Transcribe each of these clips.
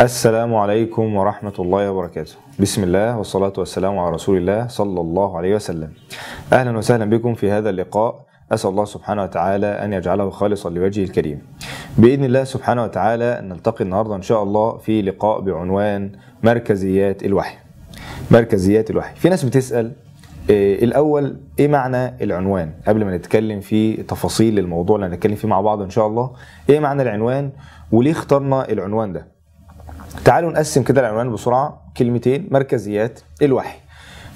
السلام عليكم ورحمة الله وبركاته بسم الله والصلاة والسلام على رسول الله صلى الله عليه وسلم أهلا وسهلا بكم في هذا اللقاء أسأل الله سبحانه وتعالى أن يجعله خالصا لوجهه الكريم بإذن الله سبحانه وتعالى نلتقي النهاردة إن شاء الله في لقاء بعنوان مركزيات الوحي مركزيات الوحي في ناس بتسأل آه، الأول إيه معنى العنوان قبل ما نتكلم في تفاصيل الموضوع اللي هنتكلم فيه مع بعض إن شاء الله إيه معنى العنوان وليه اخترنا العنوان ده تعالوا نقسم كده العنوان بسرعه كلمتين مركزيات الوحي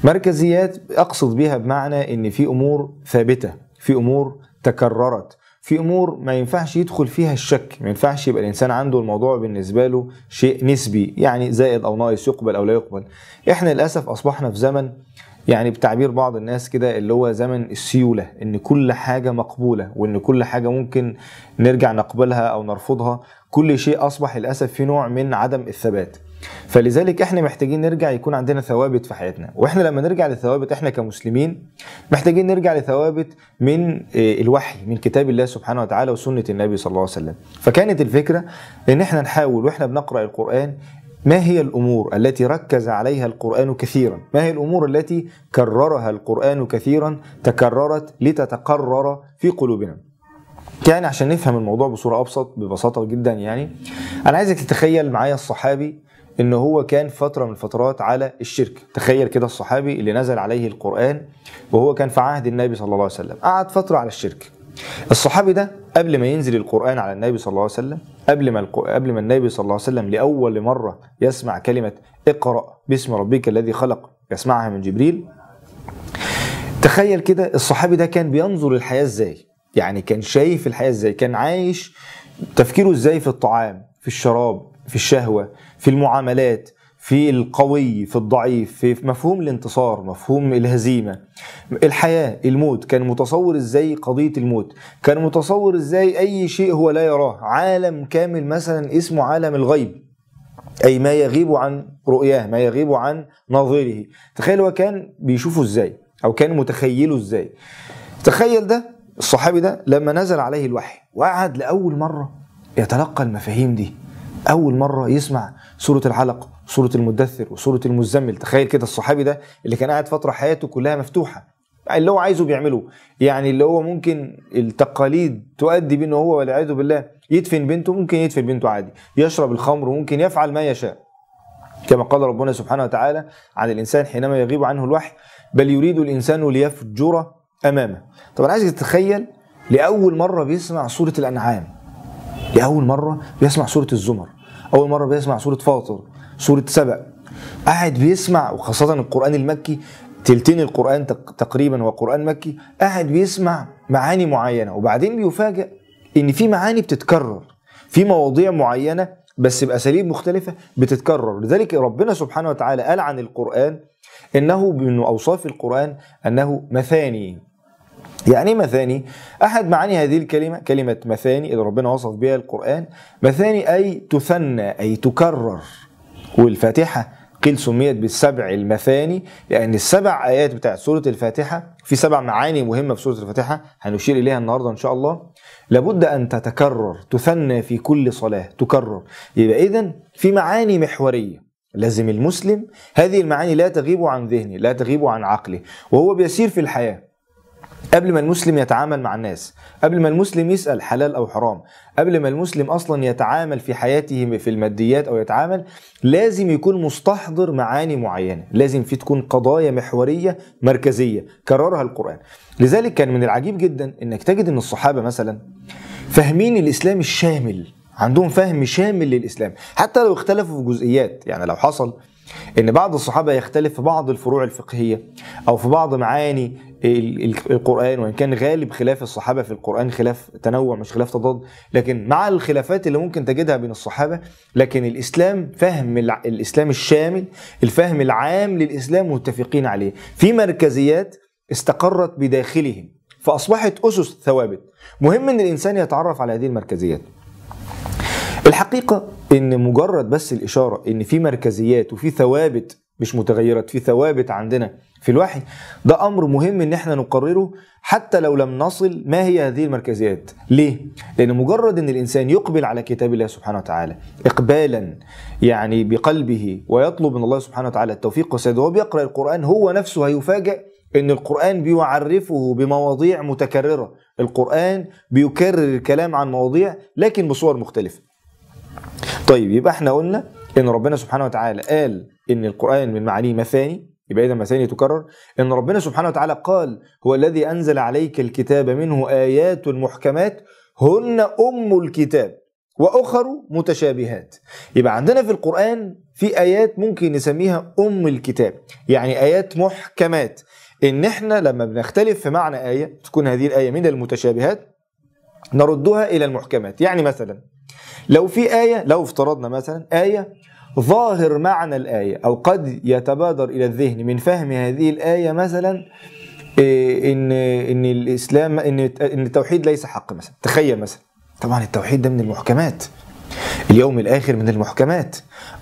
مركزيات اقصد بها بمعنى ان في امور ثابته في امور تكررت في امور ما ينفعش يدخل فيها الشك ما ينفعش يبقى الانسان عنده الموضوع بالنسبه له شيء نسبي يعني زائد او ناقص يقبل او لا يقبل احنا للاسف اصبحنا في زمن يعني بتعبير بعض الناس كده اللي هو زمن السيوله ان كل حاجه مقبوله وان كل حاجه ممكن نرجع نقبلها او نرفضها كل شيء اصبح للاسف في نوع من عدم الثبات فلذلك احنا محتاجين نرجع يكون عندنا ثوابت في حياتنا واحنا لما نرجع للثوابت احنا كمسلمين محتاجين نرجع لثوابت من آه، الوحي من كتاب الله سبحانه وتعالى وسنة النبي صلى الله عليه وسلم فكانت الفكرة ان احنا نحاول واحنا بنقرأ القرآن ما هي الامور التي ركز عليها القران كثيرا ما هي الامور التي كررها القران كثيرا تكررت لتتقرر في قلوبنا يعني عشان نفهم الموضوع بصوره ابسط ببساطه جدا يعني انا عايزك تتخيل معايا الصحابي ان هو كان فتره من الفترات على الشرك تخيل كده الصحابي اللي نزل عليه القران وهو كان في عهد النبي صلى الله عليه وسلم قعد فتره على الشرك الصحابي ده قبل ما ينزل القرآن على النبي صلى الله عليه وسلم قبل ما قبل ما النبي صلى الله عليه وسلم لأول مرة يسمع كلمة اقرأ باسم ربك الذي خلق يسمعها من جبريل تخيل كده الصحابي ده كان بينظر للحياة ازاي يعني كان شايف الحياه ازاي كان عايش تفكيره ازاي في الطعام في الشراب في الشهوه في المعاملات في القوي في الضعيف في مفهوم الانتصار مفهوم الهزيمة الحياة الموت كان متصور ازاي قضية الموت كان متصور ازاي اي شيء هو لا يراه عالم كامل مثلا اسمه عالم الغيب اي ما يغيب عن رؤياه ما يغيب عن نظيره تخيل هو كان بيشوفه ازاي او كان متخيله ازاي تخيل ده الصحابي ده لما نزل عليه الوحي وقعد لاول مره يتلقى المفاهيم دي اول مره يسمع سوره العلق سوره المدثر وسوره المزمل تخيل كده الصحابي ده اللي كان قاعد فتره حياته كلها مفتوحه اللي هو عايزه بيعمله يعني اللي هو ممكن التقاليد تؤدي بانه هو والعياذ بالله يدفن بنته ممكن يدفن بنته عادي يشرب الخمر ممكن يفعل ما يشاء كما قال ربنا سبحانه وتعالى عن الانسان حينما يغيب عنه الوحي بل يريد الانسان ليفجر امامه طب انا عايزك تتخيل لاول مره بيسمع سوره الانعام لاول مره بيسمع سوره الزمر اول مره بيسمع سوره فاطر سوره سبأ قاعد بيسمع وخاصه القران المكي تلتين القرآن تقريبا هو قرآن مكي قاعد بيسمع معاني معينة وبعدين بيفاجئ إن في معاني بتتكرر في مواضيع معينة بس بأساليب مختلفة بتتكرر لذلك ربنا سبحانه وتعالى قال عن القرآن إنه من أوصاف القرآن أنه مثاني يعني إيه مثاني أحد معاني هذه الكلمة كلمة مثاني اللي ربنا وصف بها القرآن مثاني أي تثنى أي تكرر والفاتحة قيل سميت بالسبع المثاني لأن السبع آيات بتاعت سورة الفاتحة في سبع معاني مهمة في سورة الفاتحة هنشير إليها النهاردة إن شاء الله لابد أن تتكرر تثنى في كل صلاة تكرر يبقى إذا في معاني محورية لازم المسلم هذه المعاني لا تغيب عن ذهنه لا تغيب عن عقله وهو بيسير في الحياه قبل ما المسلم يتعامل مع الناس قبل ما المسلم يسأل حلال أو حرام قبل ما المسلم أصلا يتعامل في حياته في الماديات أو يتعامل لازم يكون مستحضر معاني معينة لازم في تكون قضايا محورية مركزية كررها القرآن لذلك كان من العجيب جدا أنك تجد أن الصحابة مثلا فاهمين الإسلام الشامل عندهم فهم شامل للإسلام حتى لو اختلفوا في جزئيات يعني لو حصل ان بعض الصحابه يختلف في بعض الفروع الفقهيه او في بعض معاني القرآن وإن كان غالب خلاف الصحابة في القرآن خلاف تنوع مش خلاف تضاد لكن مع الخلافات اللي ممكن تجدها بين الصحابة لكن الإسلام فهم الإسلام الشامل الفهم العام للإسلام متفقين عليه في مركزيات استقرت بداخلهم فأصبحت أسس ثوابت مهم أن الإنسان يتعرف على هذه المركزيات الحقيقة أن مجرد بس الإشارة أن في مركزيات وفي ثوابت مش متغيرات في ثوابت عندنا في الوحي ده امر مهم ان احنا نقرره حتى لو لم نصل ما هي هذه المركزيات ليه لان مجرد ان الانسان يقبل على كتاب الله سبحانه وتعالى اقبالا يعني بقلبه ويطلب من الله سبحانه وتعالى التوفيق والسداد وهو بيقرا القران هو نفسه هيفاجئ ان القران بيعرفه بمواضيع متكرره القران بيكرر الكلام عن مواضيع لكن بصور مختلفه طيب يبقى احنا قلنا ان ربنا سبحانه وتعالى قال ان القران من معانيه مثاني يبقى إذا مثاني تكرر إن ربنا سبحانه وتعالى قال هو الذي أنزل عليك الكتاب منه آيات محكمات هن أم الكتاب وأخر متشابهات يبقى عندنا في القرآن في آيات ممكن نسميها أم الكتاب يعني آيات محكمات إن إحنا لما بنختلف في معنى آية تكون هذه الآية من المتشابهات نردها إلى المحكمات يعني مثلا لو في آية لو افترضنا مثلا آية ظاهر معنى الآية أو قد يتبادر إلى الذهن من فهم هذه الآية مثلا إيه، إن إن الإسلام إن إن التوحيد ليس حق مثلا تخيل مثلا طبعا التوحيد ده من المحكمات اليوم الآخر من المحكمات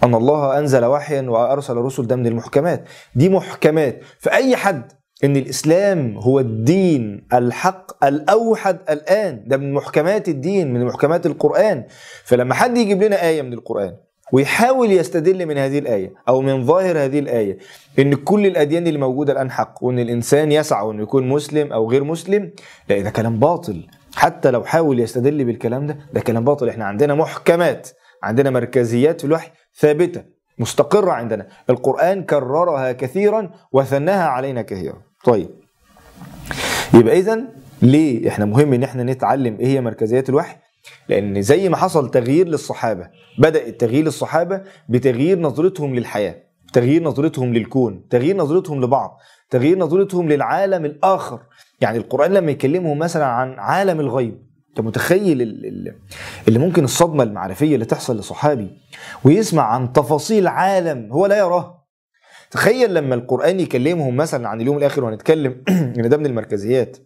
أن الله أنزل وحيا وأرسل رسل ده من المحكمات دي محكمات فأي حد ان الاسلام هو الدين الحق الاوحد الان ده من محكمات الدين من محكمات القران فلما حد يجيب لنا ايه من القران ويحاول يستدل من هذه الآية أو من ظاهر هذه الآية إن كل الأديان اللي موجودة الآن حق وإن الإنسان يسعى وإنه يكون مسلم أو غير مسلم لا ده كلام باطل حتى لو حاول يستدل بالكلام ده ده كلام باطل إحنا عندنا محكمات عندنا مركزيات في الوحي ثابتة مستقرة عندنا القرآن كررها كثيرا وثناها علينا كثيرا طيب يبقى إذا ليه إحنا مهم إن إحنا نتعلم إيه هي مركزيات الوحي لأن زي ما حصل تغيير للصحابة بدأ التغيير للصحابة بتغيير نظرتهم للحياة تغيير نظرتهم للكون تغيير نظرتهم لبعض تغيير نظرتهم للعالم الآخر يعني القرآن لما يكلمهم مثلا عن عالم الغيب انت متخيل اللي ممكن الصدمه المعرفيه اللي تحصل لصحابي ويسمع عن تفاصيل عالم هو لا يراها تخيل لما القران يكلمهم مثلا عن اليوم الاخر وهنتكلم ان ده من المركزيات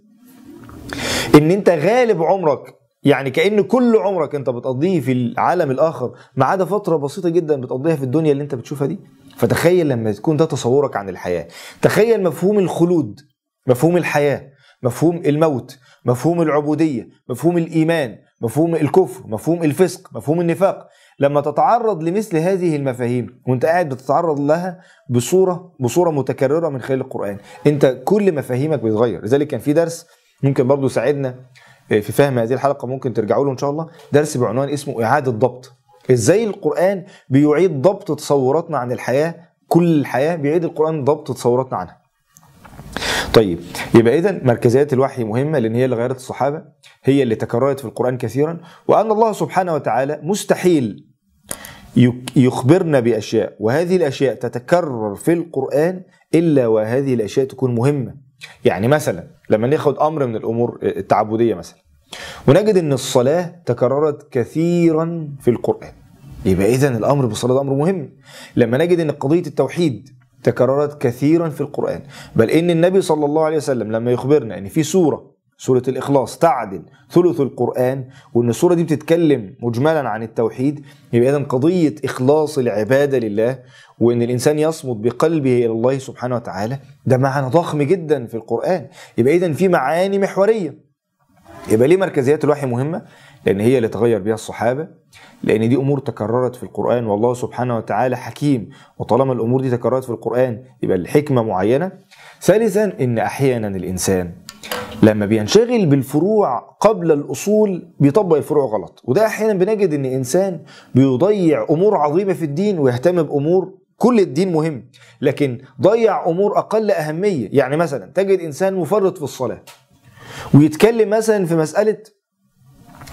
ان انت غالب عمرك يعني كأن كل عمرك انت بتقضيه في العالم الآخر ما عدا فترة بسيطة جدا بتقضيها في الدنيا اللي انت بتشوفها دي فتخيل لما يكون ده تصورك عن الحياة تخيل مفهوم الخلود مفهوم الحياة مفهوم الموت مفهوم العبودية مفهوم الإيمان مفهوم الكفر مفهوم الفسق مفهوم النفاق لما تتعرض لمثل هذه المفاهيم وانت قاعد بتتعرض لها بصورة بصورة متكررة من خلال القرآن انت كل مفاهيمك بتتغير لذلك كان في درس ممكن برضو يساعدنا إيه، في فهم هذه الحلقه ممكن ترجعوا له ان شاء الله درس بعنوان اسمه اعاده ضبط ازاي القران بيعيد ضبط تصوراتنا عن الحياه كل الحياه بيعيد القران ضبط تصوراتنا عنها طيب يبقى اذا مركزيات الوحي مهمه لان هي اللي غيرت الصحابه هي اللي تكررت في القران كثيرا وان الله سبحانه وتعالى مستحيل يخبرنا باشياء وهذه الاشياء تتكرر في القران الا وهذه الاشياء تكون مهمه يعني مثلا لما ناخد امر من الامور التعبديه مثلا ونجد ان الصلاه تكررت كثيرا في القران يبقى اذا الامر بالصلاه ده امر مهم لما نجد ان قضيه التوحيد تكررت كثيرا في القران بل ان النبي صلى الله عليه وسلم لما يخبرنا ان في سوره سورة الإخلاص تعدل ثلث القرآن وإن السورة دي بتتكلم مجملا عن التوحيد يبقى إذن قضية إخلاص العبادة لله وإن الإنسان يصمد بقلبه إلى الله سبحانه وتعالى ده معنى ضخم جدا في القرآن يبقى إذن في معاني محورية يبقى ليه مركزيات الوحي مهمة؟ لأن هي اللي تغير بها الصحابة لأن دي أمور تكررت في القرآن والله سبحانه وتعالى حكيم وطالما الأمور دي تكررت في القرآن يبقى الحكمة معينة ثالثا إن أحيانا الإنسان لما بينشغل بالفروع قبل الأصول بيطبق الفروع غلط وده أحيانا بنجد إن إنسان بيضيع أمور عظيمة في الدين ويهتم بأمور كل الدين مهم لكن ضيع أمور أقل أهمية يعني مثلا تجد إنسان مفرط في الصلاة ويتكلم مثلا في مسألة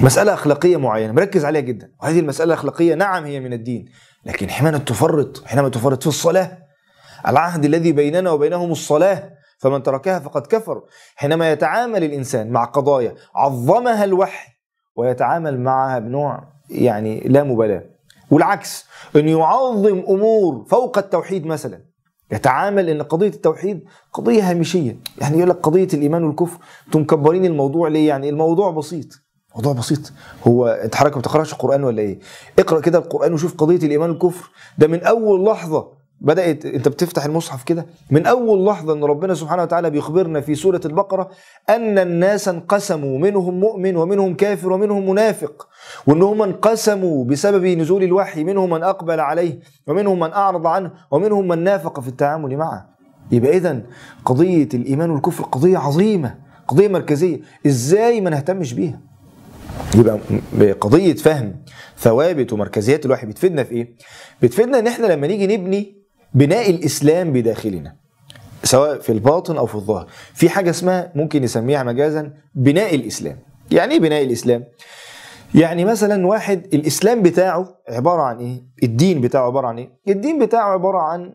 مسألة أخلاقية معينة مركز عليها جدا وهذه المسألة الأخلاقية نعم هي من الدين لكن حينما تفرط حينما تفرط في الصلاة العهد الذي بيننا وبينهم الصلاة فمن تركها فقد كفر حينما يتعامل الإنسان مع قضايا عظمها الوحي ويتعامل معها بنوع يعني لا مبالاة والعكس أن يعظم أمور فوق التوحيد مثلا يتعامل ان قضيه التوحيد قضيه هامشيه يعني يقول لك قضيه الايمان والكفر انتم مكبرين الموضوع ليه يعني الموضوع بسيط موضوع بسيط هو انت حضرتك ما بتقراش القران ولا ايه اقرا كده القران وشوف قضيه الايمان والكفر ده من اول لحظه بدات انت بتفتح المصحف كده من اول لحظه ان ربنا سبحانه وتعالى بيخبرنا في سوره البقره ان الناس انقسموا منهم مؤمن ومنهم كافر ومنهم منافق وان هم انقسموا بسبب نزول الوحي منهم من اقبل عليه ومنهم من اعرض عنه ومنهم من نافق في التعامل معه يبقى اذا قضيه الايمان والكفر قضيه عظيمه قضيه مركزيه ازاي ما نهتمش بيها يبقى قضيه فهم ثوابت ومركزيات الوحي بتفيدنا في ايه بتفيدنا ان احنا لما نيجي نبني بناء الاسلام بداخلنا سواء في الباطن او في الظاهر في حاجه اسمها ممكن نسميها مجازا بناء الاسلام يعني ايه بناء الاسلام يعني مثلا واحد الاسلام بتاعه عباره عن ايه الدين بتاعه عباره عن ايه الدين بتاعه عباره عن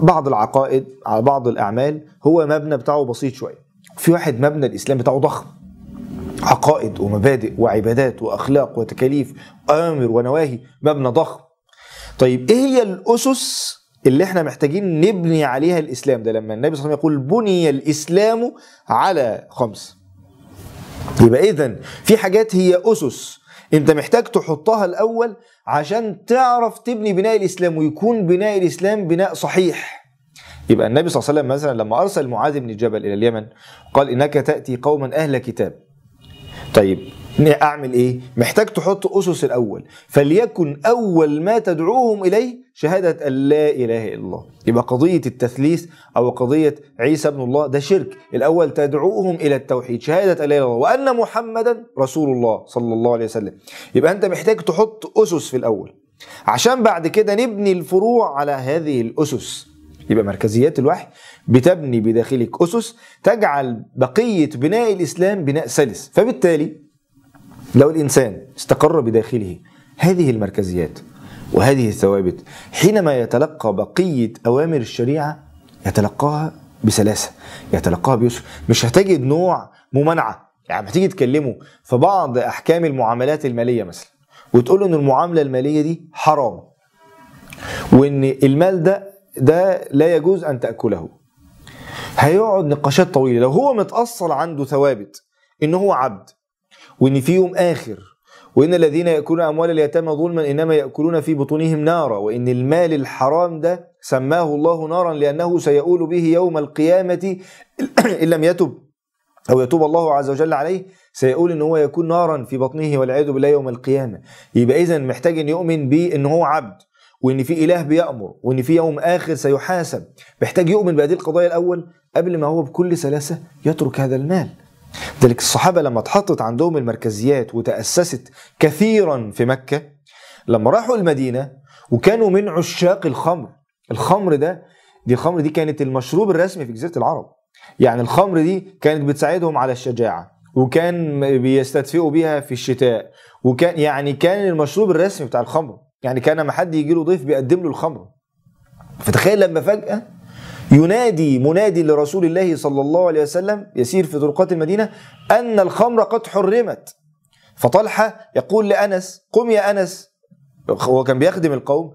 بعض العقائد على بعض الاعمال هو مبنى بتاعه بسيط شويه في واحد مبنى الاسلام بتاعه ضخم عقائد ومبادئ وعبادات واخلاق وتكاليف اوامر ونواهي مبنى ضخم طيب ايه هي الاسس اللي احنا محتاجين نبني عليها الاسلام ده لما النبي صلى الله عليه وسلم يقول بني الاسلام على خمس يبقى اذا في حاجات هي اسس انت محتاج تحطها الاول عشان تعرف تبني بناء الاسلام ويكون بناء الاسلام بناء صحيح يبقى النبي صلى الله عليه وسلم مثلا لما ارسل معاذ بن جبل الى اليمن قال انك تاتي قوما اهل كتاب طيب اعمل ايه محتاج تحط اسس الاول فليكن اول ما تدعوهم اليه شهاده ان لا اله الا الله يبقى قضيه التثليث او قضيه عيسى ابن الله ده شرك الاول تدعوهم الى التوحيد شهاده ان لا اله الا الله وان محمدا رسول الله صلى الله عليه وسلم يبقى انت محتاج تحط اسس في الاول عشان بعد كده نبني الفروع على هذه الاسس يبقى مركزيات الوحي بتبني بداخلك أسس تجعل بقية بناء الإسلام بناء سلس فبالتالي لو الإنسان استقر بداخله هذه المركزيات وهذه الثوابت حينما يتلقى بقية أوامر الشريعة يتلقاها بسلاسة يتلقاها بيسر مش هتجد نوع ممانعة يعني تيجي تكلمه في بعض أحكام المعاملات المالية مثلا وتقول إن المعاملة المالية دي حرام وإن المال ده ده لا يجوز أن تأكله هيقعد نقاشات طويلة لو هو متأصل عنده ثوابت إن هو عبد وإن في يوم آخر وإن الذين يأكلون أموال اليتامى ظلما إنما يأكلون في بطونهم نارا وإن المال الحرام ده سماه الله نارا لأنه سيؤول به يوم القيامة إن لم يتب أو يتوب الله عز وجل عليه سيقول إن هو يكون نارا في بطنه والعياذ بالله يوم القيامة يبقى إذا محتاج إن يؤمن بأن هو عبد وان في اله بيامر وان في يوم اخر سيحاسب محتاج يؤمن بهذه القضايا الاول قبل ما هو بكل سلاسه يترك هذا المال ذلك الصحابه لما اتحطت عندهم المركزيات وتاسست كثيرا في مكه لما راحوا المدينه وكانوا من عشاق الخمر الخمر ده دي الخمر دي كانت المشروب الرسمي في جزيره العرب يعني الخمر دي كانت بتساعدهم على الشجاعه وكان بيستدفئوا بيها في الشتاء وكان يعني كان المشروب الرسمي بتاع الخمر يعني كان ما حد يجي له ضيف بيقدم له الخمر فتخيل لما فجأة ينادي منادي لرسول الله صلى الله عليه وسلم يسير في طرقات المدينة أن الخمر قد حرمت فطلحة يقول لأنس قم يا أنس هو كان بيخدم القوم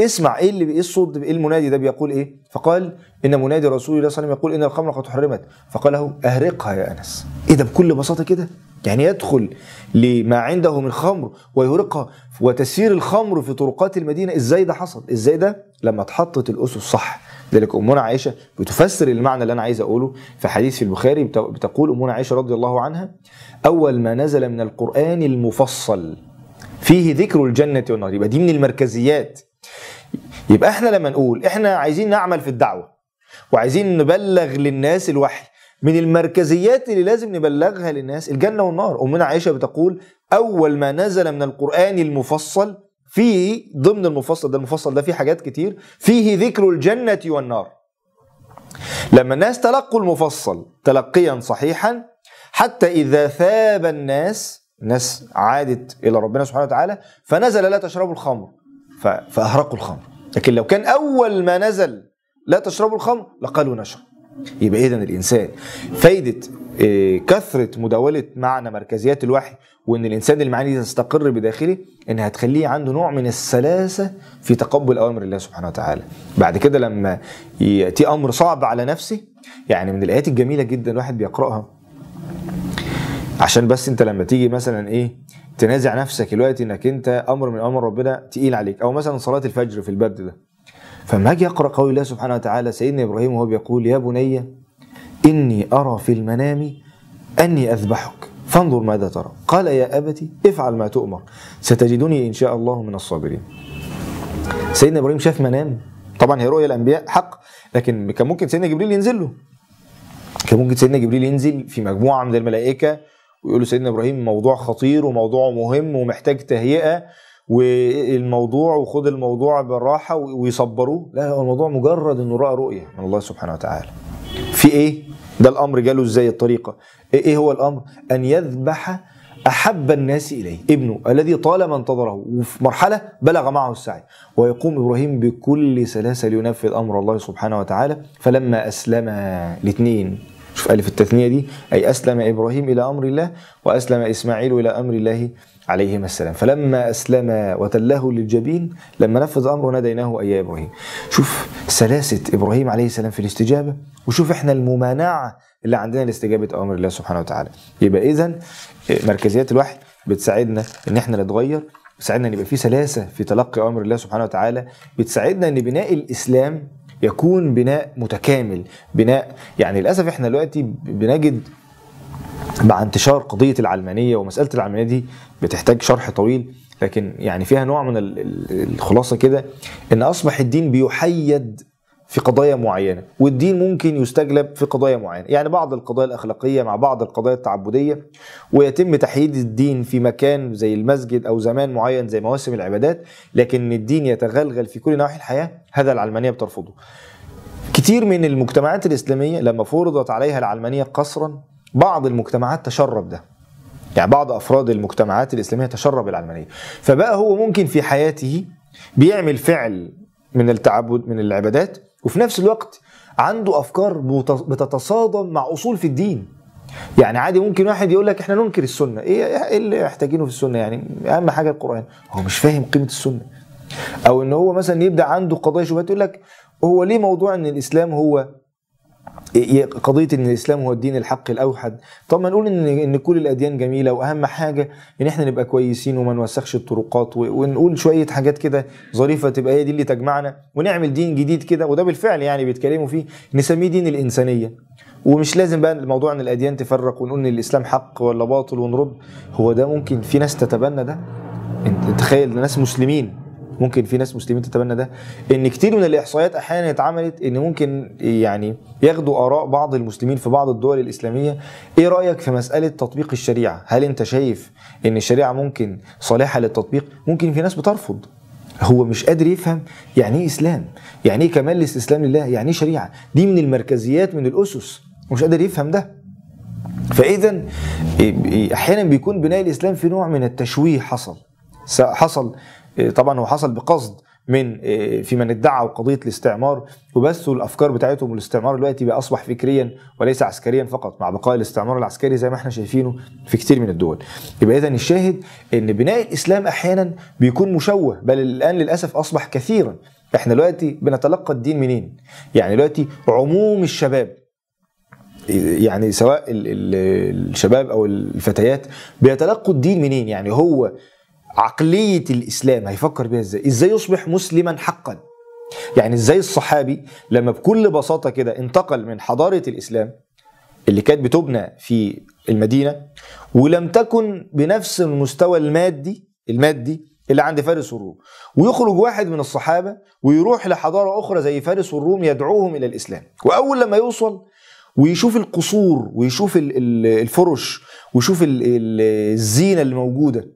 اسمع ايه اللي ايه الصوت ايه المنادي ده بيقول ايه؟ فقال ان منادي رسول الله صلى الله عليه وسلم يقول ان الخمر قد حرمت فقال له اهرقها يا انس. ايه ده بكل بساطه كده؟ يعني يدخل لما عنده من خمر ويهرقها وتسيير الخمر في طرقات المدينة ازاي ده حصل ازاي ده لما اتحطت الأسس صح ذلك أمنا عائشة بتفسر المعنى اللي أنا عايز أقوله في حديث في البخاري بتقول أمنا عائشة رضي الله عنها أول ما نزل من القرآن المفصل فيه ذكر الجنة والنار يبقى دي من المركزيات يبقى احنا لما نقول احنا عايزين نعمل في الدعوة وعايزين نبلغ للناس الوحي من المركزيات اللي لازم نبلغها للناس الجنة والنار أمنا عائشة بتقول أول ما نزل من القرآن المفصل فيه ضمن المفصل ده المفصل ده فيه حاجات كتير فيه ذكر الجنة والنار لما الناس تلقوا المفصل تلقيا صحيحا حتى إذا ثاب الناس الناس عادت إلى ربنا سبحانه وتعالى فنزل لا تشربوا الخمر فأهرقوا الخمر لكن لو كان أول ما نزل لا تشربوا الخمر لقالوا نشرب يبقى اذا الانسان فايده آه، كثره مداوله معنى مركزيات الوحي وان الانسان المعاني دي تستقر بداخله ان هتخليه عنده نوع من السلاسه في تقبل اوامر الله سبحانه وتعالى بعد كده لما ياتي امر صعب على نفسه يعني من الايات الجميله جدا الواحد بيقراها عشان بس انت لما تيجي مثلا ايه تنازع نفسك دلوقتي انك انت امر من امر ربنا تقيل عليك او مثلا صلاه الفجر في البرد ده فما اجي اقرا قول الله سبحانه وتعالى سيدنا ابراهيم وهو بيقول يا بني اني ارى في المنام اني اذبحك فانظر ماذا ترى قال يا ابتي افعل ما تؤمر ستجدني ان شاء الله من الصابرين سيدنا ابراهيم شاف منام طبعا هي رؤيا الانبياء حق لكن كان ممكن سيدنا جبريل ينزل له كان ممكن سيدنا جبريل ينزل في مجموعه من الملائكه ويقول له سيدنا ابراهيم موضوع خطير وموضوع مهم ومحتاج تهيئه والموضوع وخد الموضوع بالراحه ويصبروه لا هو الموضوع مجرد انه راى رؤيه من الله سبحانه وتعالى في ايه ده الامر جاله ازاي الطريقه ايه, إيه هو الامر ان يذبح احب الناس اليه ابنه الذي طالما انتظره وفي مرحله بلغ معه السعي ويقوم ابراهيم بكل سلاسه لينفذ امر الله سبحانه وتعالى فلما اسلم الاثنين شوف الف التثنيه دي اي اسلم ابراهيم الى امر الله واسلم اسماعيل الى امر الله عليهما السلام فلما أسلما وتله للجبين لما نفذ أمره ناديناه أي إبراهيم شوف سلاسة إبراهيم عليه السلام في الاستجابة وشوف إحنا الممانعة اللي عندنا لاستجابة أوامر الله سبحانه وتعالى يبقى إذا مركزيات الوحي بتساعدنا إن إحنا نتغير بتساعدنا ان يبقى في سلاسه في تلقي اوامر الله سبحانه وتعالى بتساعدنا ان بناء الاسلام يكون بناء متكامل بناء يعني للاسف احنا دلوقتي بنجد مع انتشار قضية العلمانية ومسألة العلمانية دي بتحتاج شرح طويل لكن يعني فيها نوع من الخلاصة كده إن أصبح الدين بيحيد في قضايا معينة والدين ممكن يستجلب في قضايا معينة يعني بعض القضايا الأخلاقية مع بعض القضايا التعبدية ويتم تحييد الدين في مكان زي المسجد أو زمان معين زي مواسم العبادات لكن الدين يتغلغل في كل نواحي الحياة هذا العلمانية بترفضه كتير من المجتمعات الإسلامية لما فرضت عليها العلمانية قصرا بعض المجتمعات تشرب ده يعني بعض افراد المجتمعات الاسلاميه تشرب العلمانيه فبقى هو ممكن في حياته بيعمل فعل من التعبد من العبادات وفي نفس الوقت عنده افكار بتتصادم مع اصول في الدين يعني عادي ممكن واحد يقول لك احنا ننكر السنه ايه, إيه اللي محتاجينه في السنه يعني اهم حاجه القران هو مش فاهم قيمه السنه او ان هو مثلا يبدا عنده قضايا شبهات يقول لك هو ليه موضوع ان الاسلام هو إيه، إيه، قضيه ان الاسلام هو الدين الحق الاوحد طب ما نقول ان ان كل الاديان جميله واهم حاجه ان احنا نبقى كويسين وما نوسخش الطرقات ونقول شويه حاجات كده ظريفه تبقى هي دي اللي تجمعنا ونعمل دين جديد كده وده بالفعل يعني بيتكلموا فيه نسميه دين الانسانيه ومش لازم بقى الموضوع ان الاديان تفرق ونقول ان الاسلام حق ولا باطل ونرد هو ده ممكن في ناس تتبنى ده انت تخيل ناس مسلمين ممكن في ناس مسلمين تتبنى ده ان كتير من الاحصائيات احيانا اتعملت ان ممكن يعني ياخدوا اراء بعض المسلمين في بعض الدول الاسلاميه ايه رايك في مساله تطبيق الشريعه هل انت شايف ان الشريعه ممكن صالحه للتطبيق ممكن في ناس بترفض هو مش قادر يفهم يعني ايه اسلام يعني ايه كمال الاستسلام لله يعني ايه شريعه دي من المركزيات من الاسس مش قادر يفهم ده فاذا إيه، إيه، احيانا بيكون بناء الاسلام في نوع من التشويه حصل حصل إيه، طبعا هو حصل بقصد من إيه، في من ادعوا قضيه الاستعمار وبثوا الافكار بتاعتهم والاستعمار دلوقتي بقى اصبح فكريا وليس عسكريا فقط مع بقاء الاستعمار العسكري زي ما احنا شايفينه في كتير من الدول. يبقى اذا الشاهد ان بناء الاسلام احيانا بيكون مشوه بل الان للاسف اصبح كثيرا. احنا دلوقتي بنتلقى الدين منين؟ يعني دلوقتي عموم الشباب يعني سواء الشباب او الفتيات بيتلقوا الدين منين؟ يعني هو عقلية الإسلام هيفكر بيها إزاي إزاي يصبح مسلما حقا يعني إزاي الصحابي لما بكل بساطة كده انتقل من حضارة الإسلام اللي كانت بتبنى في المدينة ولم تكن بنفس المستوى المادي المادي اللي عند فارس والروم ويخرج واحد من الصحابة ويروح لحضارة أخرى زي فارس والروم يدعوهم إلى الإسلام وأول لما يوصل ويشوف القصور ويشوف الفرش ويشوف الزينة اللي موجودة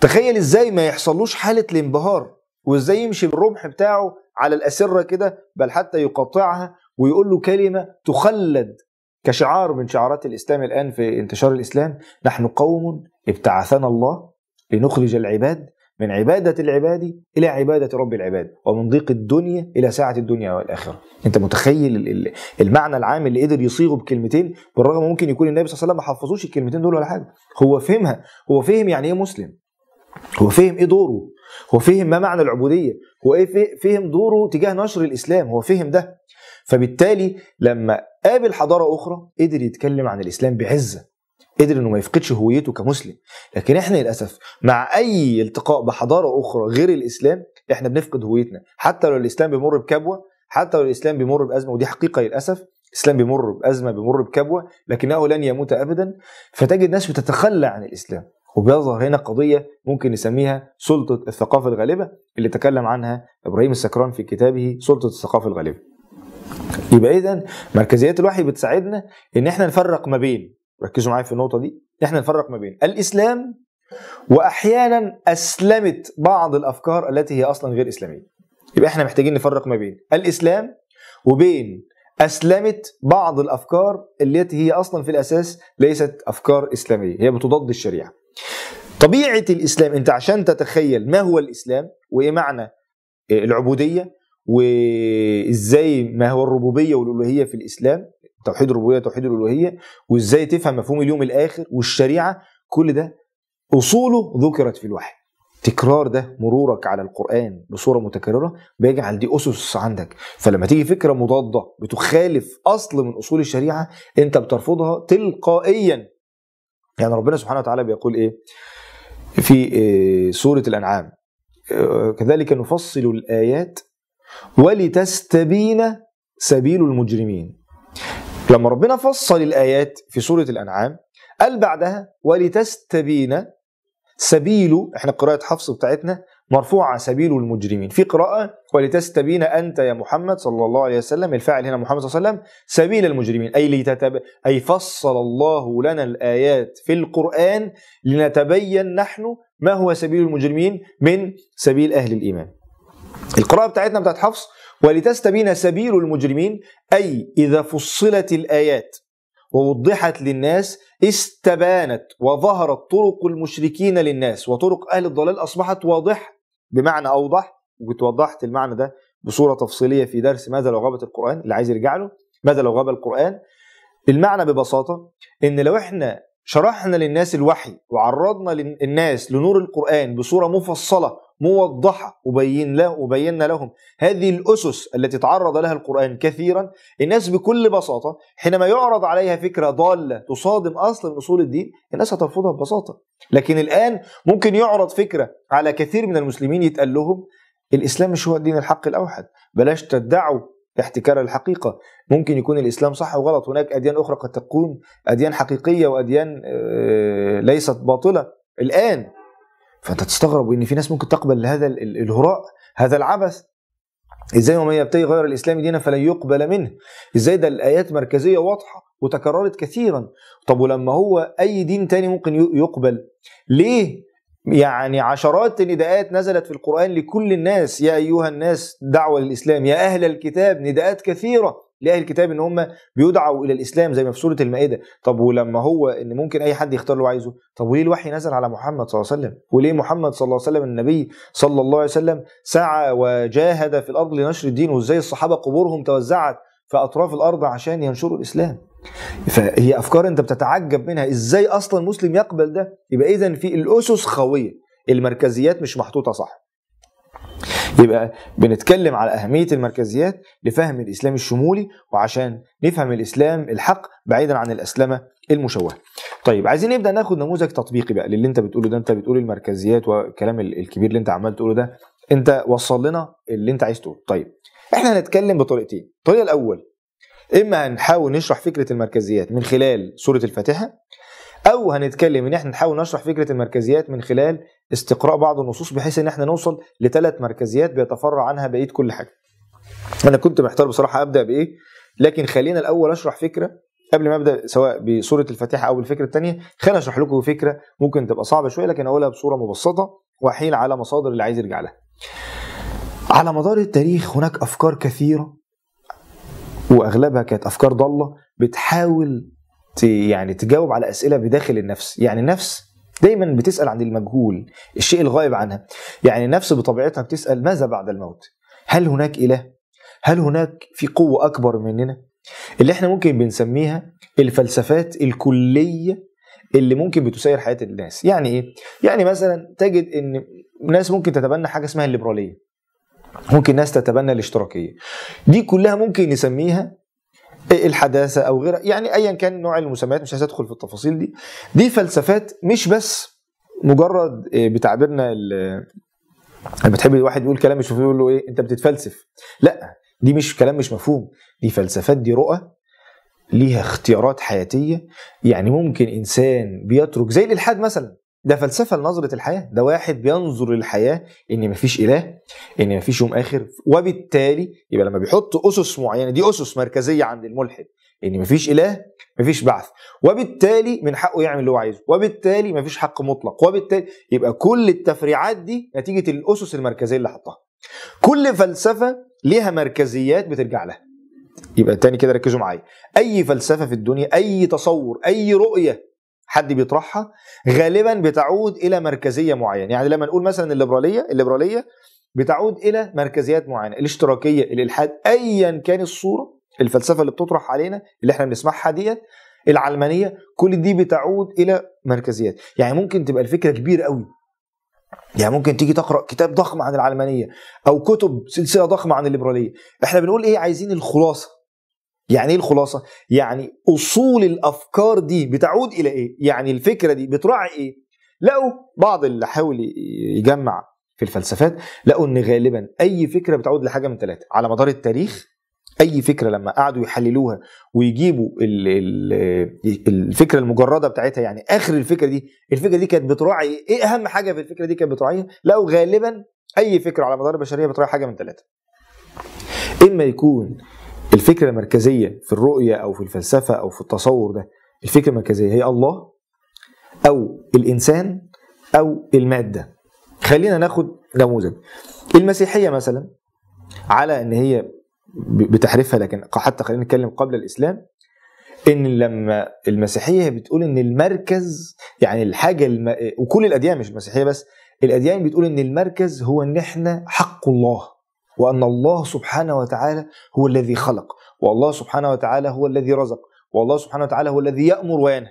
تخيل ازاي ما يحصلوش حاله الانبهار وازاي يمشي بالرمح بتاعه على الاسره كده بل حتى يقطعها ويقول له كلمه تخلد كشعار من شعارات الاسلام الان في انتشار الاسلام نحن قوم ابتعثنا الله لنخرج العباد من عبادة العباد إلى عبادة رب العباد ومن ضيق الدنيا إلى ساعة الدنيا والآخرة أنت متخيل المعنى العام اللي قدر يصيغه بكلمتين بالرغم ممكن يكون النبي صلى الله عليه وسلم ما حفظوش الكلمتين دول ولا حاجة هو فهمها هو فهم يعني إيه مسلم هو فهم ايه دوره هو فهم ما معنى العبوديه هو ايه فهم دوره تجاه نشر الاسلام هو فهم ده فبالتالي لما قابل حضاره اخرى قدر يتكلم عن الاسلام بعزه قدر انه ما يفقدش هويته كمسلم لكن احنا للاسف مع اي التقاء بحضاره اخرى غير الاسلام احنا بنفقد هويتنا حتى لو الاسلام بيمر بكبوه حتى لو الاسلام بيمر بازمه ودي حقيقه للاسف الاسلام بيمر بازمه بيمر بكبوه لكنه لن يموت ابدا فتجد ناس بتتخلى عن الاسلام وبيظهر هنا قضية ممكن نسميها سلطة الثقافة الغالبة اللي تكلم عنها إبراهيم السكران في كتابه سلطة الثقافة الغالبة. يبقى إذا مركزيات الوحي بتساعدنا إن إحنا نفرق ما بين ركزوا معايا في النقطة دي إحنا نفرق ما بين الإسلام وأحيانا أسلمت بعض الأفكار التي هي أصلا غير إسلامية. يبقى إحنا محتاجين نفرق ما بين الإسلام وبين أسلمت بعض الأفكار التي هي أصلا في الأساس ليست أفكار إسلامية هي بتضاد الشريعة طبيعة الإسلام أنت عشان تتخيل ما هو الإسلام وإيه معنى آه، العبودية وإزاي ما هو الربوبية والألوهية في الإسلام توحيد الربوبية توحيد الألوهية وإزاي تفهم مفهوم اليوم الآخر والشريعة كل ده أصوله ذكرت في الوحي تكرار ده مرورك على القرآن بصورة متكررة بيجعل دي أسس عندك فلما تيجي فكرة مضادة بتخالف أصل من أصول الشريعة أنت بترفضها تلقائيا يعني ربنا سبحانه وتعالى بيقول إيه في آه، سورة الأنعام آه، كذلك نفصل الآيات ولتستبين سبيل المجرمين لما ربنا فصل الآيات في سورة الأنعام قال بعدها ولتستبين سبيل احنا قراءة حفص بتاعتنا مرفوع سبيل المجرمين في قراءة ولتستبين أنت يا محمد صلى الله عليه وسلم الفاعل هنا محمد صلى الله عليه وسلم سبيل المجرمين أي لتتب... أي فصل الله لنا الآيات في القرآن لنتبين نحن ما هو سبيل المجرمين من سبيل أهل الإيمان القراءة بتاعتنا بتاعت حفص ولتستبين سبيل المجرمين أي إذا فصلت الآيات ووضحت للناس استبانت وظهرت طرق المشركين للناس وطرق أهل الضلال أصبحت واضحة بمعنى اوضح وتوضحت المعنى ده بصوره تفصيليه في درس ماذا لو غابت القران اللي عايز يرجع له ماذا لو غاب القران المعنى ببساطه ان لو احنا شرحنا للناس الوحي وعرضنا للناس لنور القرآن بصورة مفصلة موضحة وبين له وبينا لهم هذه الأسس التي تعرض لها القرآن كثيرا الناس بكل بساطة حينما يعرض عليها فكرة ضالة تصادم أصل من أصول الدين الناس هترفضها ببساطة لكن الآن ممكن يعرض فكرة على كثير من المسلمين يتقال لهم الإسلام مش هو الدين الحق الأوحد بلاش تدعوا احتكار الحقيقة ممكن يكون الإسلام صح وغلط هناك أديان أخرى قد تكون أديان حقيقية وأديان آه، ليست باطلة الآن فانت تستغرب ان في ناس ممكن تقبل هذا الهراء هذا العبث ازاي ومن يبتغي غير الاسلام دينا فلن يقبل منه ازاي ده الايات مركزيه واضحه وتكررت كثيرا طب ولما هو اي دين تاني ممكن يقبل ليه يعني عشرات النداءات نزلت في القرآن لكل الناس يا أيها الناس دعوة للإسلام يا أهل الكتاب نداءات كثيرة لاهل الكتاب ان هم بيدعوا الى الاسلام زي ما في سوره المائده طب ولما هو ان ممكن اي حد يختار اللي عايزه طب وليه الوحي نزل على محمد صلى الله عليه وسلم وليه محمد صلى الله عليه وسلم النبي صلى الله عليه وسلم سعى وجاهد في الارض لنشر الدين وازاي الصحابه قبورهم توزعت في اطراف الارض عشان ينشروا الاسلام فهي افكار انت بتتعجب منها ازاي اصلا مسلم يقبل ده يبقى اذا في الاسس خويه المركزيات مش محطوطه صح يبقى بنتكلم على أهمية المركزيات لفهم الإسلام الشمولي وعشان نفهم الإسلام الحق بعيدا عن الأسلمة المشوهة طيب عايزين نبدا ناخد نموذج تطبيقي بقى للي انت بتقوله ده انت بتقول المركزيات والكلام الكبير اللي انت عمال تقوله ده انت وصل لنا اللي انت عايز تقوله طيب احنا هنتكلم بطريقتين الطريقه الاول اما هنحاول نشرح فكره المركزيات من خلال سوره الفاتحه او هنتكلم ان احنا نحاول نشرح فكره المركزيات من خلال استقراء بعض النصوص بحيث ان احنا نوصل لثلاث مركزيات بيتفرع عنها بقيه كل حاجه. انا كنت محتار بصراحه ابدا بايه لكن خلينا الاول اشرح فكره قبل ما ابدا سواء بسوره الفاتحه او بالفكره الثانيه خلينا اشرح لكم فكره ممكن تبقى صعبه شويه لكن اقولها بصوره مبسطه واحيل على مصادر اللي عايز يرجع لها. على مدار التاريخ هناك افكار كثيره واغلبها كانت افكار ضاله بتحاول يعني تجاوب على اسئله بداخل النفس يعني النفس دايما بتسال عن المجهول الشيء الغائب عنها يعني النفس بطبيعتها بتسال ماذا بعد الموت هل هناك اله هل هناك في قوه اكبر مننا اللي احنا ممكن بنسميها الفلسفات الكليه اللي ممكن بتسير حياه الناس يعني ايه يعني مثلا تجد ان ناس ممكن تتبنى حاجه اسمها الليبراليه ممكن ناس تتبنى الاشتراكيه دي كلها ممكن نسميها إيه الحداثه او غيرها يعني ايا كان نوع المسميات مش هتدخل في التفاصيل دي دي فلسفات مش بس مجرد آه، بتعبيرنا اللي آه، بتحب الواحد يقول كلام مش مفهوم يقول له ايه انت بتتفلسف لا دي مش كلام مش مفهوم دي فلسفات دي رؤى ليها اختيارات حياتيه يعني ممكن انسان بيترك زي الالحاد مثلا ده فلسفه لنظره الحياه ده واحد بينظر للحياه ان مفيش اله ان مفيش يوم اخر وبالتالي يبقى لما بيحط اسس معينه دي اسس مركزيه عند الملحد ان مفيش اله مفيش بعث وبالتالي من حقه يعمل اللي هو عايزه وبالتالي مفيش حق مطلق وبالتالي يبقى كل التفريعات دي نتيجه الاسس المركزيه اللي حطها كل فلسفه ليها مركزيات بترجع لها يبقى تاني كده ركزوا معايا اي فلسفه في الدنيا اي تصور اي رؤيه حد بيطرحها غالبا بتعود الى مركزيه معينه يعني لما نقول مثلا الليبراليه الليبراليه بتعود الى مركزيات معينه الاشتراكيه الالحاد ايا كان الصوره الفلسفه اللي بتطرح علينا اللي احنا بنسمعها ديت العلمانيه كل دي بتعود الى مركزيات يعني ممكن تبقى الفكره كبيره قوي يعني ممكن تيجي تقرا كتاب ضخم عن العلمانيه او كتب سلسله ضخمه عن الليبراليه احنا بنقول ايه عايزين الخلاصه يعني ايه الخلاصه يعني اصول الافكار دي بتعود الى ايه يعني الفكره دي بتراعي ايه لقوا بعض اللي حاول يجمع في الفلسفات لقوا ان غالبا اي فكره بتعود لحاجه من ثلاثه على مدار التاريخ اي فكره لما قعدوا يحللوها ويجيبوا الفكره المجرده بتاعتها يعني اخر الفكره دي الفكره دي كانت بتراعي إيه؟, ايه اهم حاجه في الفكره دي كانت بتراعيها لقوا غالبا اي فكره على مدار البشريه بتراعي حاجه من ثلاثه اما يكون الفكرة المركزية في الرؤية أو في الفلسفة أو في التصور ده الفكرة المركزية هي الله أو الإنسان أو المادة خلينا ناخد نموذج المسيحية مثلا على ان هي بتحرفها لكن حتى خلينا نتكلم قبل الاسلام ان لما المسيحيه بتقول ان المركز يعني الحاجه الم... وكل الاديان مش المسيحيه بس الاديان بتقول ان المركز هو ان احنا حق الله وأن الله سبحانه وتعالى هو الذي خلق والله سبحانه وتعالى هو الذي رزق والله سبحانه وتعالى هو الذي يأمر وينهى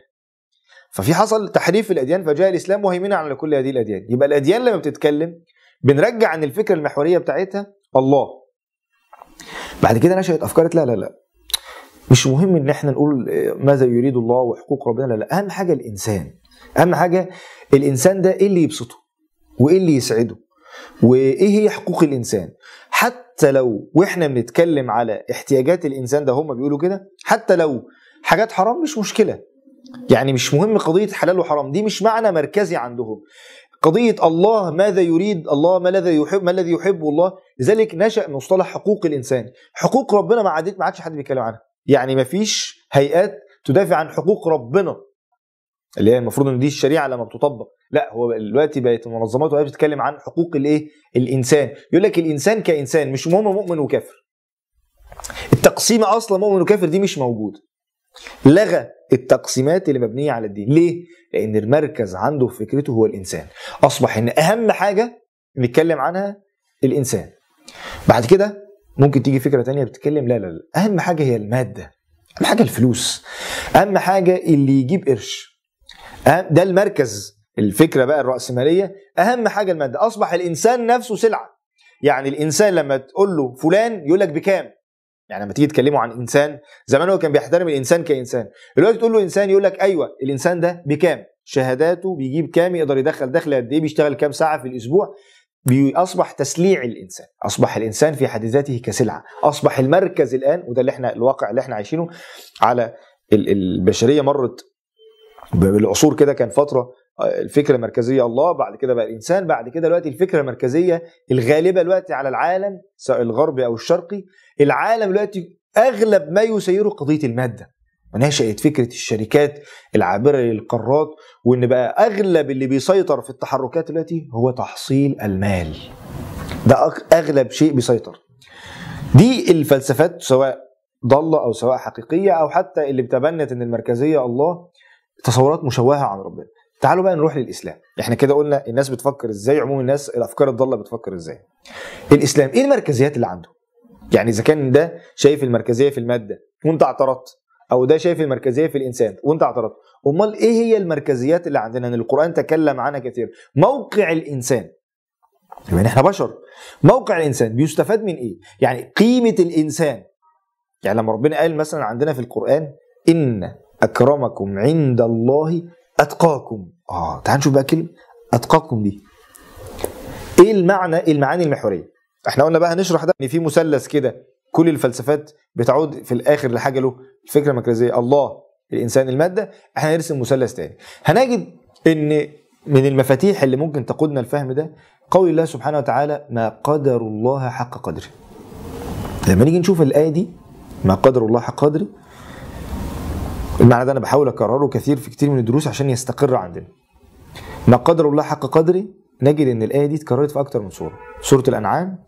ففي حصل تحريف في الأديان فجاء الإسلام وهيمنا على كل هذه الأديان يبقى الأديان لما بتتكلم بنرجع عن الفكرة المحورية بتاعتها الله بعد كده نشأت أفكار لا لا لا مش مهم ان احنا نقول آه، ماذا يريد الله وحقوق ربنا لا لا اهم حاجه الانسان اهم حاجه الانسان ده ايه اللي يبسطه وايه اللي يسعده وايه هي حقوق الانسان حتى لو واحنا بنتكلم على احتياجات الانسان ده هم بيقولوا كده حتى لو حاجات حرام مش مشكله يعني مش مهم قضيه حلال وحرام دي مش معنى مركزي عندهم قضيه الله ماذا يريد الله ما الذي يحب ما الذي يحبه الله لذلك نشا مصطلح حقوق الانسان حقوق ربنا ما عادت ما عادش حد بيتكلم عنها يعني ما فيش هيئات تدافع عن حقوق ربنا اللي هي المفروض ان دي الشريعه لما بتطبق لا هو دلوقتي بقت المنظمات وهي بتتكلم عن حقوق الايه الانسان يقول لك الانسان كانسان مش مهم مؤمن وكافر التقسيم اصلا مؤمن وكافر دي مش موجوده لغى التقسيمات اللي مبنيه على الدين ليه لان المركز عنده في فكرته هو الانسان اصبح ان اهم حاجه نتكلم عنها الانسان بعد كده ممكن تيجي فكره تانية بتتكلم لا لا لا اهم حاجه هي الماده اهم حاجه الفلوس اهم حاجه اللي يجيب قرش أه، ده المركز الفكره بقى الراسماليه اهم حاجه الماده اصبح الانسان نفسه سلعه يعني الانسان لما تقول له فلان يقول لك بكام يعني لما تيجي تكلمه عن انسان زمان هو كان بيحترم الانسان كانسان دلوقتي تقول له انسان يقول لك ايوه الانسان ده بكام شهاداته بيجيب كام يقدر يدخل دخل قد ايه بيشتغل كام ساعه في الاسبوع اصبح تسليع الانسان اصبح الانسان في حد ذاته كسلعه اصبح المركز الان وده اللي احنا الواقع اللي احنا عايشينه على البشريه مرت بالعصور كده كان فتره الفكره المركزيه الله بعد كده بقى الانسان بعد كده دلوقتي الفكره المركزيه الغالبه دلوقتي على العالم سواء الغربي او الشرقي العالم دلوقتي اغلب ما يسيره قضيه الماده ونشأت فكرة الشركات العابرة للقارات وإن بقى أغلب اللي بيسيطر في التحركات دلوقتي هو تحصيل المال ده أغلب شيء بيسيطر دي الفلسفات سواء ضالة أو سواء حقيقية أو حتى اللي بتبنت إن المركزية الله تصورات مشوهة عن ربنا تعالوا بقى نروح للاسلام احنا كده قلنا الناس بتفكر ازاي عموم الناس الافكار الضاله بتفكر ازاي الاسلام ايه المركزيات اللي عنده يعني اذا كان ده شايف المركزيه في الماده وانت اعترضت او ده شايف المركزيه في الانسان وانت اعترضت امال ايه هي المركزيات اللي عندنا ان القران تكلم عنها كثير موقع الانسان يعني احنا بشر موقع الانسان بيستفاد من ايه يعني قيمه الانسان يعني لما ربنا قال مثلا عندنا في القران ان اكرمكم عند الله أتقاكم آه تعال نشوف بقى كلمة أتقاكم دي إيه المعنى إيه المعاني المحورية إحنا قلنا بقى هنشرح ده إن في مثلث كده كل الفلسفات بتعود في الآخر لحاجة له الفكرة المركزية الله الإنسان المادة إحنا هنرسم مثلث تاني هنجد إن من المفاتيح اللي ممكن تقودنا الفهم ده قول الله سبحانه وتعالى ما قدر الله حق قدره لما نيجي نشوف الآية دي ما قدر الله حق قدره المعنى ده انا بحاول اكرره كثير في كتير من الدروس عشان يستقر عندنا ما قدر الله حق قدري نجد ان الايه دي اتكررت في اكتر من سوره سوره الانعام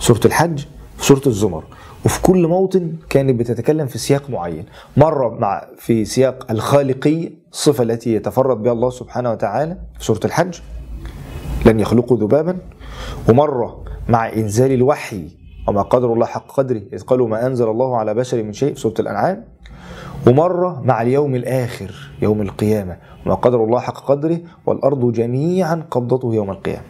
سوره الحج سوره الزمر وفي كل موطن كانت بتتكلم في سياق معين مرة مع في سياق الخالقية الصفة التي يتفرد بها الله سبحانه وتعالى في سورة الحج لن يخلقوا ذبابا ومرة مع إنزال الوحي وما قدر الله حق قدره إذ قالوا ما أنزل الله على بشر من شيء في سورة الأنعام ومرة مع اليوم الآخر يوم القيامة وما قدر الله حق قدره والأرض جميعا قبضته يوم القيامة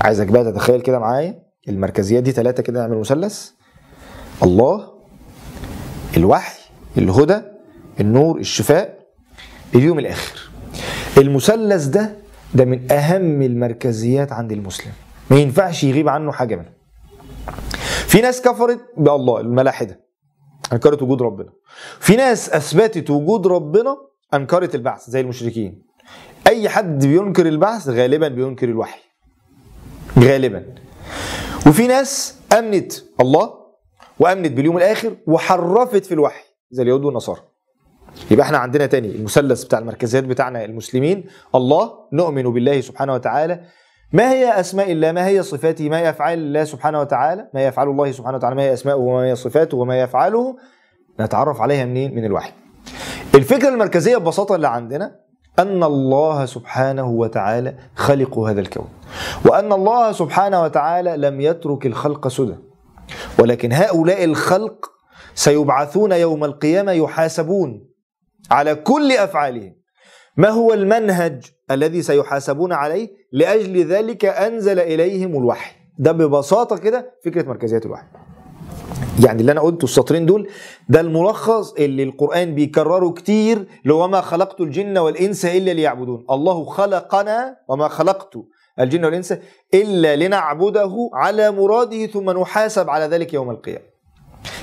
عايزك بقى تتخيل كده معايا المركزيات دي ثلاثة كده نعمل مثلث الله الوحي الهدى النور الشفاء اليوم الآخر المثلث ده ده من أهم المركزيات عند المسلم ما ينفعش يغيب عنه حاجة منه في ناس كفرت بالله الملاحدة انكرت وجود ربنا في ناس اثبتت وجود ربنا انكرت البعث زي المشركين اي حد بينكر البعث غالبا بينكر الوحي غالبا وفي ناس امنت الله وامنت باليوم الاخر وحرفت في الوحي زي اليهود والنصارى يبقى احنا عندنا تاني المثلث بتاع المركزيات بتاعنا المسلمين الله نؤمن بالله سبحانه وتعالى ما هي أسماء الله ما هي صفاته ما هي أفعال الله سبحانه وتعالى ما يفعل الله سبحانه وتعالى ما هي أسماؤه وما هي صفاته وما يفعله نتعرف عليها منين من الوحي الفكرة المركزية ببساطة اللي عندنا أن الله سبحانه وتعالى خلق هذا الكون وأن الله سبحانه وتعالى لم يترك الخلق سدى ولكن هؤلاء الخلق سيبعثون يوم القيامة يحاسبون على كل أفعالهم ما هو المنهج الذي سيحاسبون عليه لأجل ذلك أنزل إليهم الوحي ده ببساطة كده فكرة مركزية الوحي يعني اللي انا قلته السطرين دول ده الملخص اللي القران بيكرره كتير لو ما خلقت الجن والانس الا ليعبدون الله خلقنا وما خلقت الجن والانس الا لنعبده على مراده ثم نحاسب على ذلك يوم القيامه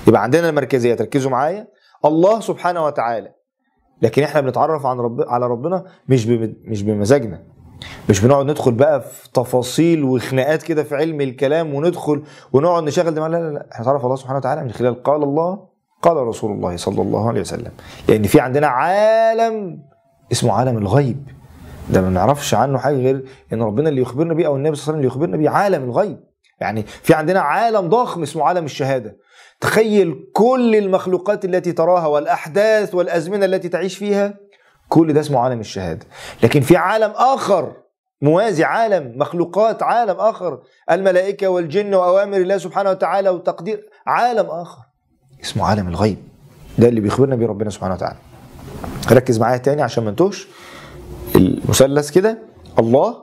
يبقى عندنا المركزيه تركزوا معايا الله سبحانه وتعالى لكن احنا بنتعرف عن رب على ربنا مش مش بمزاجنا مش بنقعد ندخل بقى في تفاصيل وخناقات كده في علم الكلام وندخل ونقعد نشغل دماغنا لا لا لا احنا نتعرف الله سبحانه وتعالى من خلال قال الله قال رسول الله صلى الله عليه وسلم لان في عندنا عالم اسمه عالم الغيب ده ما نعرفش عنه حاجه غير ان ربنا اللي يخبرنا بيه او النبي صلى الله عليه وسلم اللي يخبرنا بيه عالم الغيب يعني في عندنا عالم ضخم اسمه عالم الشهاده تخيل كل المخلوقات التي تراها والأحداث والأزمنة التي تعيش فيها كل ده اسمه عالم الشهادة لكن في عالم آخر موازي عالم مخلوقات عالم آخر الملائكة والجن وأوامر الله سبحانه وتعالى وتقدير عالم آخر اسمه عالم الغيب ده اللي بيخبرنا بيه ربنا سبحانه وتعالى ركز معايا تاني عشان ما انتوش المثلث كده الله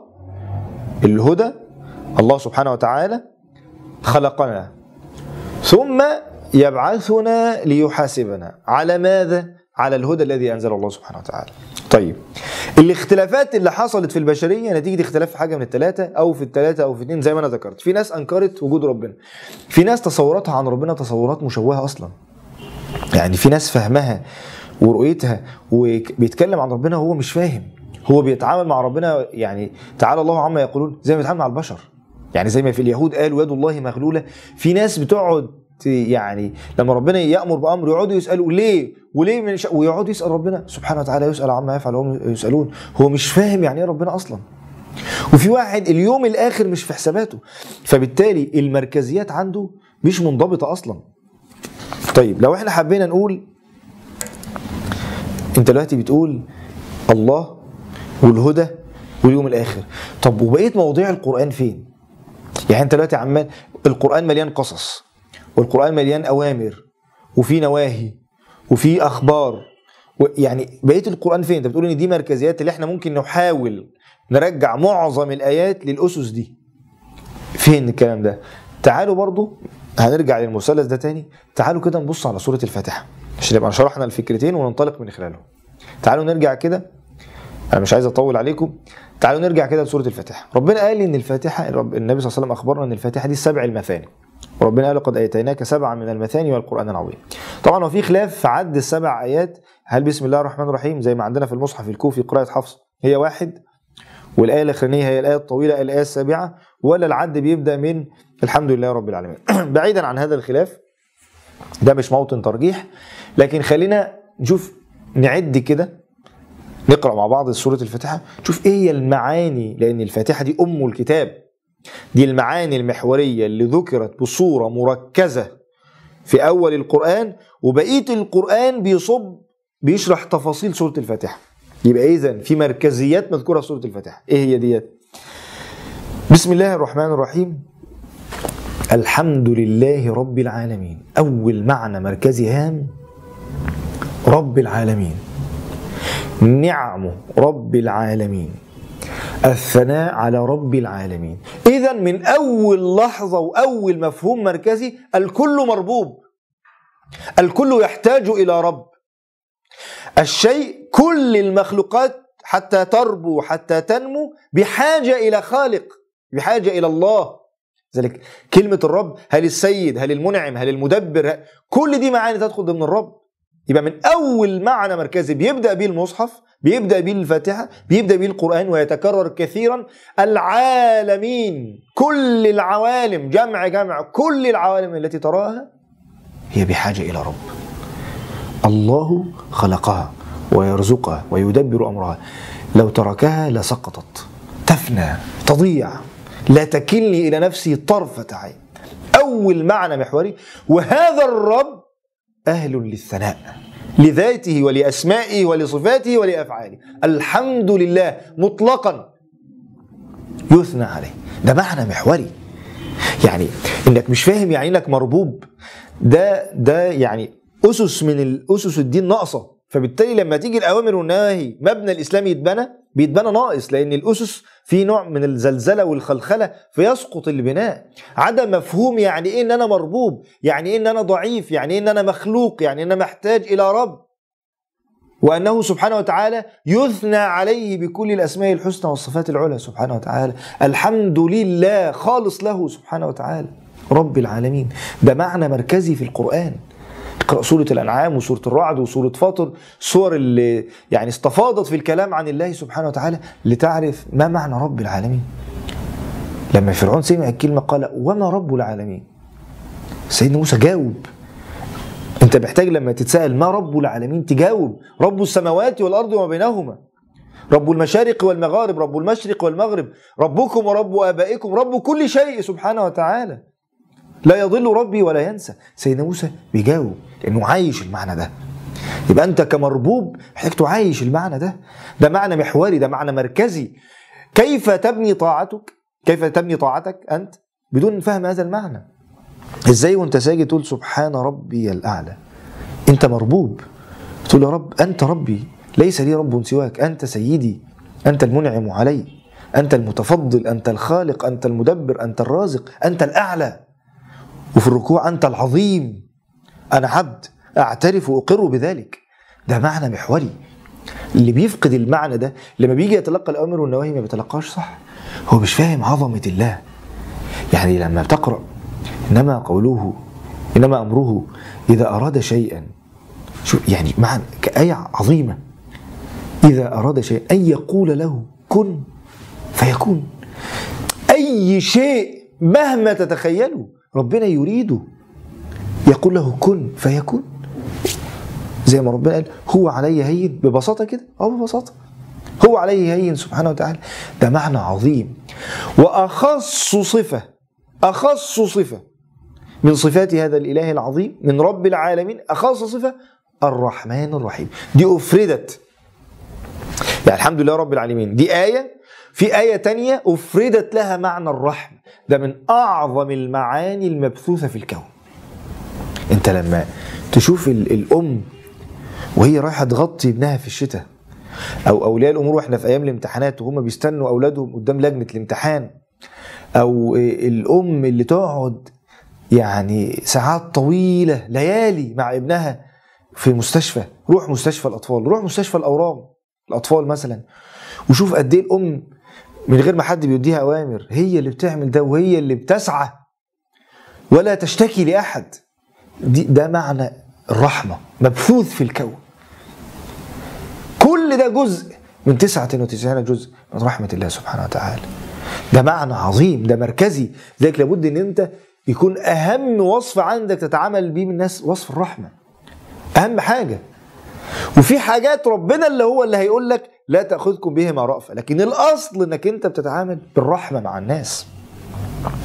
الهدى الله سبحانه وتعالى خلقنا ثم يبعثنا ليحاسبنا على ماذا؟ على الهدى الذي أنزل الله سبحانه وتعالى طيب الاختلافات اللي حصلت في البشرية نتيجة اختلاف حاجة من التلاتة أو في التلاتة أو في اثنين زي ما أنا ذكرت في ناس أنكرت وجود ربنا في ناس تصوراتها عن ربنا تصورات مشوهة أصلا يعني في ناس فهمها ورؤيتها وبيتكلم عن ربنا وهو مش فاهم هو بيتعامل مع ربنا يعني تعالى الله عما يقولون زي ما بيتعامل مع البشر يعني زي ما في اليهود قالوا يد الله مغلوله في ناس بتقعد يعني لما ربنا يامر بامر يقعدوا يسالوا ليه وليه من ش... ويقعد يسال ربنا سبحانه وتعالى يسال عما يفعل وهم يسالون هو مش فاهم يعني ايه ربنا اصلا وفي واحد اليوم الاخر مش في حساباته فبالتالي المركزيات عنده مش منضبطه اصلا طيب لو احنا حبينا نقول انت دلوقتي بتقول الله والهدى واليوم الاخر طب وبقيه مواضيع القران فين يعني انت دلوقتي عمال القران مليان قصص والقرآن مليان أوامر وفي نواهي وفي أخبار يعني بقيه القران فين انت بتقول ان دي مركزيات اللي احنا ممكن نحاول نرجع معظم الايات للاسس دي فين الكلام ده تعالوا برضو هنرجع للمثلث ده تاني تعالوا كده نبص على سوره الفاتحه عشان نبقى شرحنا الفكرتين وننطلق من خلالهم تعالوا نرجع كده انا مش عايز اطول عليكم تعالوا نرجع كده لسوره الفاتحه ربنا قال ان الفاتحه النبي صلى الله عليه وسلم اخبرنا ان الفاتحه دي السبع المثاني ربنا قال قد اتيناك سبعا من المثاني والقران العظيم. طبعا وفي خلاف في عد السبع ايات هل بسم الله الرحمن الرحيم زي ما عندنا في المصحف الكوفي قراءه حفص هي واحد والايه الاخرانيه هي الايه الطويله الايه السابعه ولا العد بيبدا من الحمد لله رب العالمين. بعيدا عن هذا الخلاف ده مش موطن ترجيح لكن خلينا نشوف نعد كده نقرا مع بعض سوره الفاتحه نشوف ايه هي المعاني لان الفاتحه دي ام الكتاب دي المعاني المحورية اللي ذكرت بصورة مركزة في أول القرآن وبقية القرآن بيصب بيشرح تفاصيل سورة الفاتحة يبقى إذا في مركزيات مذكورة في سورة الفاتحة إيه هي ديت؟ بسم الله الرحمن الرحيم الحمد لله رب العالمين أول معنى مركزي هام رب العالمين نعمه رب العالمين الثناء على رب العالمين إذا من أول لحظة وأول مفهوم مركزي الكل مربوب الكل يحتاج إلى رب الشيء كل المخلوقات حتى تربو حتى تنمو بحاجة إلى خالق بحاجة إلى الله ذلك كلمة الرب هل السيد هل المنعم هل المدبر كل دي معاني تدخل ضمن الرب يبقى من أول معنى مركزي بيبدأ به المصحف بيبدأ بالفاتحه الفاتحة بيبدأ بالقران القرآن ويتكرر كثيرا العالمين كل العوالم جمع جمع كل العوالم التي تراها هي بحاجة إلى رب الله خلقها ويرزقها ويدبر أمرها لو تركها لسقطت تفنى تضيع لا تكلني إلى نفسي طرفة عين أول معنى محوري وهذا الرب أهل للثناء لذاته ولأسمائه ولصفاته ولأفعاله الحمد لله مطلقا يثنى عليه ده معنى محوري يعني انك مش فاهم يعني انك مربوب ده ده يعني اسس من الاسس الدين ناقصه فبالتالي لما تيجي الاوامر والنواهي مبنى الاسلام يتبنى بيتبنى ناقص لان الاسس في نوع من الزلزله والخلخله فيسقط البناء عدم مفهوم يعني ايه ان انا مربوب يعني ايه ان انا ضعيف يعني ايه ان انا مخلوق يعني ان انا محتاج الى رب وأنه سبحانه وتعالى يثنى عليه بكل الأسماء الحسنى والصفات العلى سبحانه وتعالى الحمد لله خالص له سبحانه وتعالى رب العالمين ده معنى مركزي في القرآن اقرأ سورة الأنعام وسورة الرعد وسورة فاطر سور اللي يعني استفاضت في الكلام عن الله سبحانه وتعالى لتعرف ما معنى رب العالمين لما فرعون سمع الكلمة قال وما رب العالمين سيدنا موسى جاوب انت محتاج لما تتسأل ما رب العالمين تجاوب رب السماوات والأرض وما بينهما رب المشارق والمغارب رب المشرق والمغرب ربكم ورب آبائكم رب كل شيء سبحانه وتعالى لا يضل ربي ولا ينسى سيدنا موسى بيجاوب لأنه عايش المعنى ده يبقى أنت كمربوب محتاج تعايش المعنى ده ده معنى محوري ده معنى مركزي كيف تبني طاعتك كيف تبني طاعتك أنت بدون فهم هذا المعنى ازاي وانت ساجد تقول سبحان ربي الاعلى انت مربوب تقول يا رب انت ربي ليس لي رب سواك انت سيدي انت المنعم علي انت المتفضل انت الخالق انت المدبر انت الرازق انت الاعلى وفي الركوع أنت العظيم أنا عبد أعترف وأقر بذلك ده معنى محوري اللي بيفقد المعنى ده لما بيجي يتلقى الأوامر والنواهي ما بيتلقاش صح هو مش فاهم عظمة الله يعني لما بتقرأ إنما قوله إنما أمره إذا أراد شيئا شو يعني معنى كآية عظيمة إذا أراد شيئا أن يقول له كن فيكون أي شيء مهما تتخيله ربنا يريده يقول له كن فيكون زي ما ربنا قال هو علي هين ببساطة كده أو اه، ببساطة هو عليه هين سبحانه وتعالى ده معنى عظيم وأخص صفة أخص صفة من صفات هذا الإله العظيم من رب العالمين أخص صفة الرحمن الرحيم دي أفردت يعني الحمد لله رب العالمين دي آية في آية تانية أفردت لها معنى الرحمة ده من أعظم المعاني المبثوثة في الكون أنت لما تشوف الأم وهي رايحة تغطي ابنها في الشتاء أو أولياء الأمور وإحنا في أيام الامتحانات وهم بيستنوا أولادهم قدام لجنة الامتحان أو الأم اللي تقعد يعني ساعات طويلة ليالي مع ابنها في مستشفى روح مستشفى الأطفال روح مستشفى الأورام الأطفال مثلا وشوف قد إيه الأم من غير ما حد بيديها اوامر هي اللي بتعمل ده وهي اللي بتسعى ولا تشتكي لاحد دي ده معنى الرحمه مبثوث في الكون كل ده جزء من 99 جزء من رحمه الله سبحانه وتعالى ده معنى عظيم ده مركزي لذلك لابد ان انت يكون اهم وصف عندك تتعامل بيه من الناس وصف الرحمه اهم حاجه وفي حاجات ربنا اللي هو اللي هيقول لك لا تأخذكم بهما رأفة لكن الأصل أنك أنت بتتعامل بالرحمة مع الناس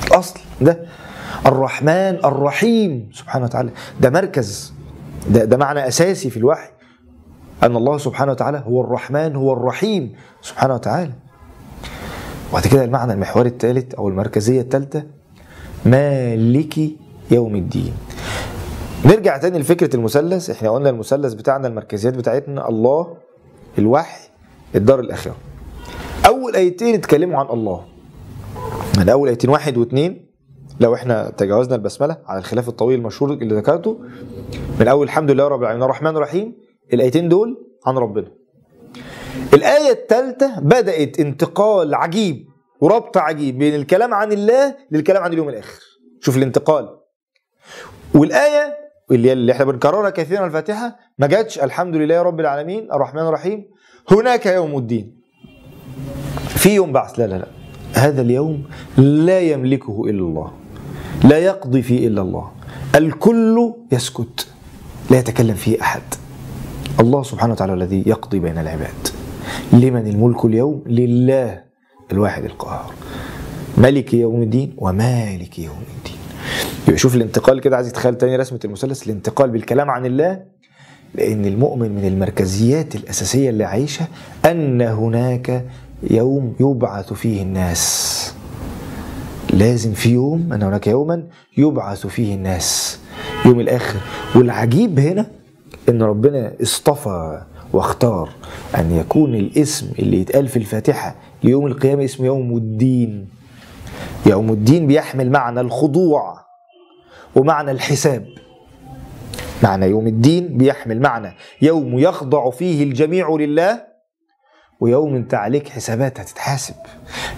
الأصل ده الرحمن الرحيم سبحانه وتعالى ده مركز ده, ده معنى أساسي في الوحي أن الله سبحانه وتعالى هو الرحمن هو الرحيم سبحانه وتعالى وبعد كده المعنى المحوري الثالث أو المركزية الثالثة مالك يوم الدين نرجع تاني لفكرة المثلث احنا قلنا المثلث بتاعنا المركزيات بتاعتنا الله الوحي الدار الاخره اول ايتين اتكلموا عن الله من يعني اول ايتين واحد واثنين لو احنا تجاوزنا البسمله على الخلاف الطويل المشهور اللي ذكرته من اول الحمد لله رب العالمين الرحمن الرحيم الايتين دول عن ربنا الايه الثالثه بدات انتقال عجيب وربط عجيب بين الكلام عن الله للكلام عن اليوم الاخر شوف الانتقال والايه اللي, اللي احنا بنكررها كثيرا الفاتحه ما جاتش الحمد لله رب العالمين الرحمن الرحيم هناك يوم الدين في يوم بعث لا لا لا هذا اليوم لا يملكه إلا الله لا يقضي فيه إلا الله الكل يسكت لا يتكلم فيه أحد الله سبحانه وتعالى الذي يقضي بين العباد لمن الملك اليوم لله الواحد القهار ملك يوم الدين ومالك يوم الدين يبقى شوف الانتقال كده عايز يتخيل تاني رسمة المثلث الانتقال بالكلام عن الله لأن المؤمن من المركزيات الأساسية اللي عايشها أن هناك يوم يبعث فيه الناس لازم في يوم أن هناك يوما يبعث فيه الناس يوم الآخر والعجيب هنا أن ربنا اصطفى واختار أن يكون الاسم اللي يتقال في الفاتحة ليوم القيامة اسم يوم الدين يوم الدين بيحمل معنى الخضوع ومعنى الحساب معنى يوم الدين بيحمل معنى يوم يخضع فيه الجميع لله ويوم انت عليك حسابات هتتحاسب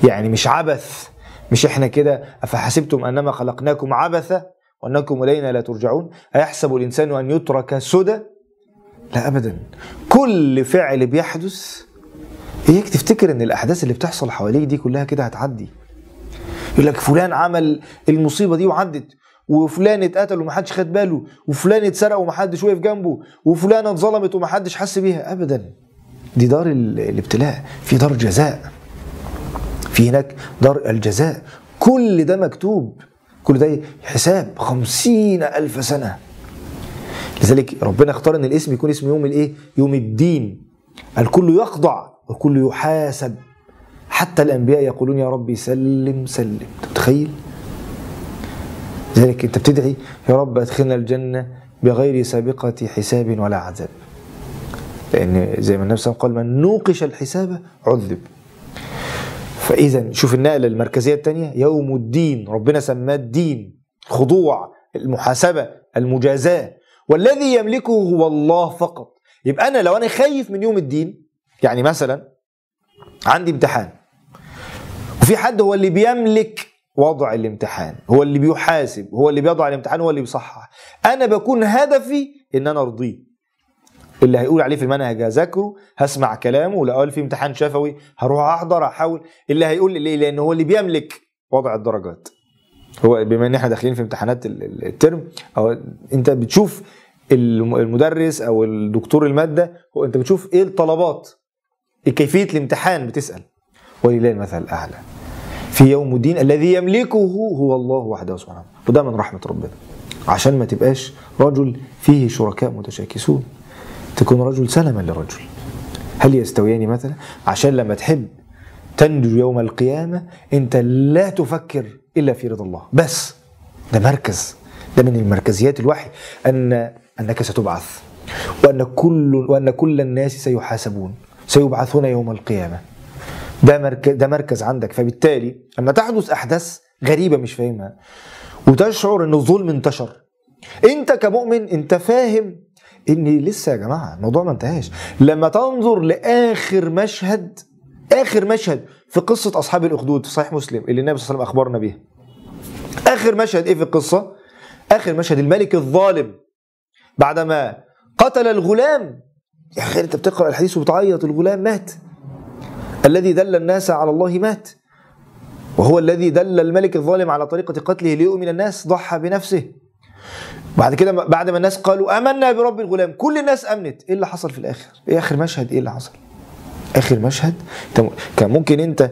يعني مش عبث مش احنا كده افحسبتم انما خلقناكم عبثا وانكم الينا لا ترجعون ايحسب الانسان ان يترك سدى لا ابدا كل فعل بيحدث اياك تفتكر ان الاحداث اللي بتحصل حواليك دي كلها كده هتعدي يقول لك فلان عمل المصيبه دي وعدت وفلان اتقتل ومحدش خد باله وفلان اتسرق ومحدش وقف جنبه وفلانه اتظلمت ومحدش حس بيها ابدا دي دار الابتلاء في دار جزاء في هناك دار الجزاء كل ده مكتوب كل ده حساب خمسين ألف سنة لذلك ربنا اختار ان الاسم يكون اسم يوم الايه يوم الدين الكل يخضع والكل يحاسب حتى الانبياء يقولون يا ربي سلم سلم انت متخيل لذلك أنت بتدعي يا رب أدخلنا الجنة بغير سابقة حساب ولا عذاب لأن زي ما النبي صلى الله عليه وسلم قال من نوقش الحساب عذب فإذا شوف النقلة المركزية الثانية يوم الدين ربنا سماه الدين خضوع المحاسبة المجازاة والذي يملكه هو الله فقط يبقى أنا لو أنا خايف من يوم الدين يعني مثلا عندي امتحان وفي حد هو اللي بيملك وضع الامتحان هو اللي بيحاسب هو اللي بيضع الامتحان هو اللي بيصحح انا بكون هدفي ان انا ارضيه اللي هيقول عليه في المنهج هذاكره هسمع كلامه لو قال في امتحان شفوي هروح احضر احاول اللي هيقول لي ليه لان هو اللي بيملك وضع الدرجات هو بما ان احنا داخلين في امتحانات الترم او انت بتشوف المدرس او الدكتور الماده هو انت بتشوف ايه الطلبات كيفيه الامتحان بتسال ولله المثل الاعلى في يوم الدين الذي يملكه هو الله وحده سبحانه وده من رحمة ربنا عشان ما تبقاش رجل فيه شركاء متشاكسون تكون رجل سلما لرجل هل يستويان مثلا عشان لما تحب تنجو يوم القيامة أنت لا تفكر إلا في رضا الله بس ده مركز ده من المركزيات الوحي أن أنك ستبعث وأن كل وأن كل الناس سيحاسبون سيبعثون يوم القيامة ده مركز ده مركز عندك فبالتالي لما تحدث احداث غريبه مش فاهمها وتشعر ان الظلم انتشر انت كمؤمن انت فاهم ان لسه يا جماعه الموضوع ما انتهاش لما تنظر لاخر مشهد اخر مشهد في قصه اصحاب الاخدود في صحيح مسلم اللي النبي صلى الله عليه وسلم اخبرنا بيها اخر مشهد ايه في القصه اخر مشهد الملك الظالم بعدما قتل الغلام يا اخي انت بتقرا الحديث وبتعيط الغلام مات الذي دل الناس على الله مات وهو الذي دل الملك الظالم على طريقة قتله ليؤمن الناس ضحى بنفسه بعد كده بعد ما الناس قالوا آمنا برب الغلام كل الناس آمنت إيه اللي حصل في الآخر إيه آخر مشهد إيه اللي حصل آخر مشهد كان ممكن أنت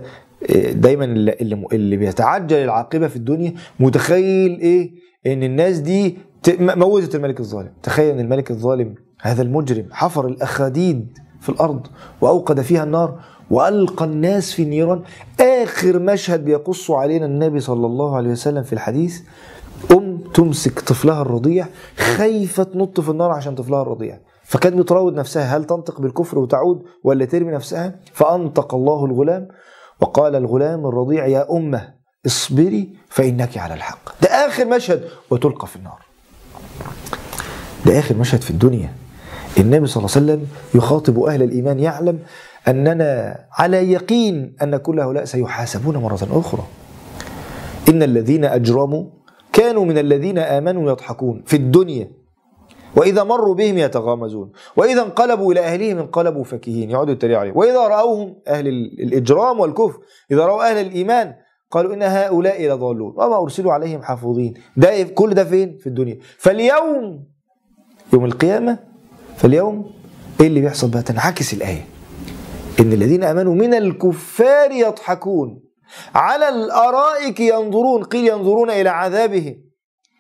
آه، دايما اللي, اللي بيتعجل العاقبة في الدنيا متخيل إيه إن الناس دي موتت الملك الظالم تخيل أن الملك الظالم هذا المجرم حفر الأخاديد في الأرض وأوقد فيها النار وألقى الناس في النيران آخر مشهد بيقص علينا النبي صلى الله عليه وسلم في الحديث أم تمسك طفلها الرضيع خايفة تنط في النار عشان طفلها الرضيع فكانت بتراود نفسها هل تنطق بالكفر وتعود ولا ترمي نفسها فأنطق الله الغلام وقال الغلام الرضيع يا أمه اصبري فإنك على الحق ده آخر مشهد وتلقى في النار ده آخر مشهد في الدنيا النبي صلى الله عليه وسلم يخاطب أهل الإيمان يعلم أننا على يقين أن كل هؤلاء سيحاسبون مرة أخرى إن الذين أجرموا كانوا من الذين آمنوا يضحكون في الدنيا وإذا مروا بهم يتغامزون وإذا انقلبوا إلى أهلهم انقلبوا فكهين يقعدوا يتريقوا عليهم وإذا رأوهم أهل الإجرام والكفر إذا رأوا أهل الإيمان قالوا إن هؤلاء لضالون وما أرسلوا عليهم حافظين ده إيه؟ كل ده فين في الدنيا فاليوم يوم القيامة فاليوم إيه اللي بيحصل بقى تنعكس الآية إن الذين آمنوا من الكفار يضحكون على الأرائك ينظرون قيل ينظرون إلى عذابهم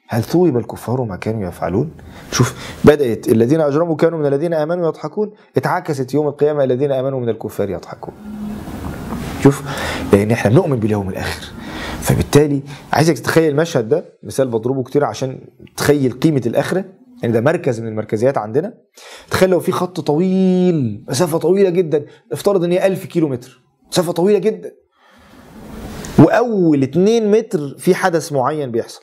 هل ثوب الكفار ما كانوا يفعلون شوف بدأت الذين أجرموا كانوا من الذين آمنوا يضحكون اتعكست يوم القيامة الذين آمنوا من الكفار يضحكون شوف لأن احنا بنؤمن باليوم الآخر فبالتالي عايزك تتخيل المشهد ده مثال بضربه كتير عشان تخيل قيمة الآخرة يعني ده مركز من المركزيات عندنا تخيل لو في خط طويل مسافه طويله جدا افترض ان هي 1000 كيلو متر مسافه طويله جدا واول 2 متر في حدث معين بيحصل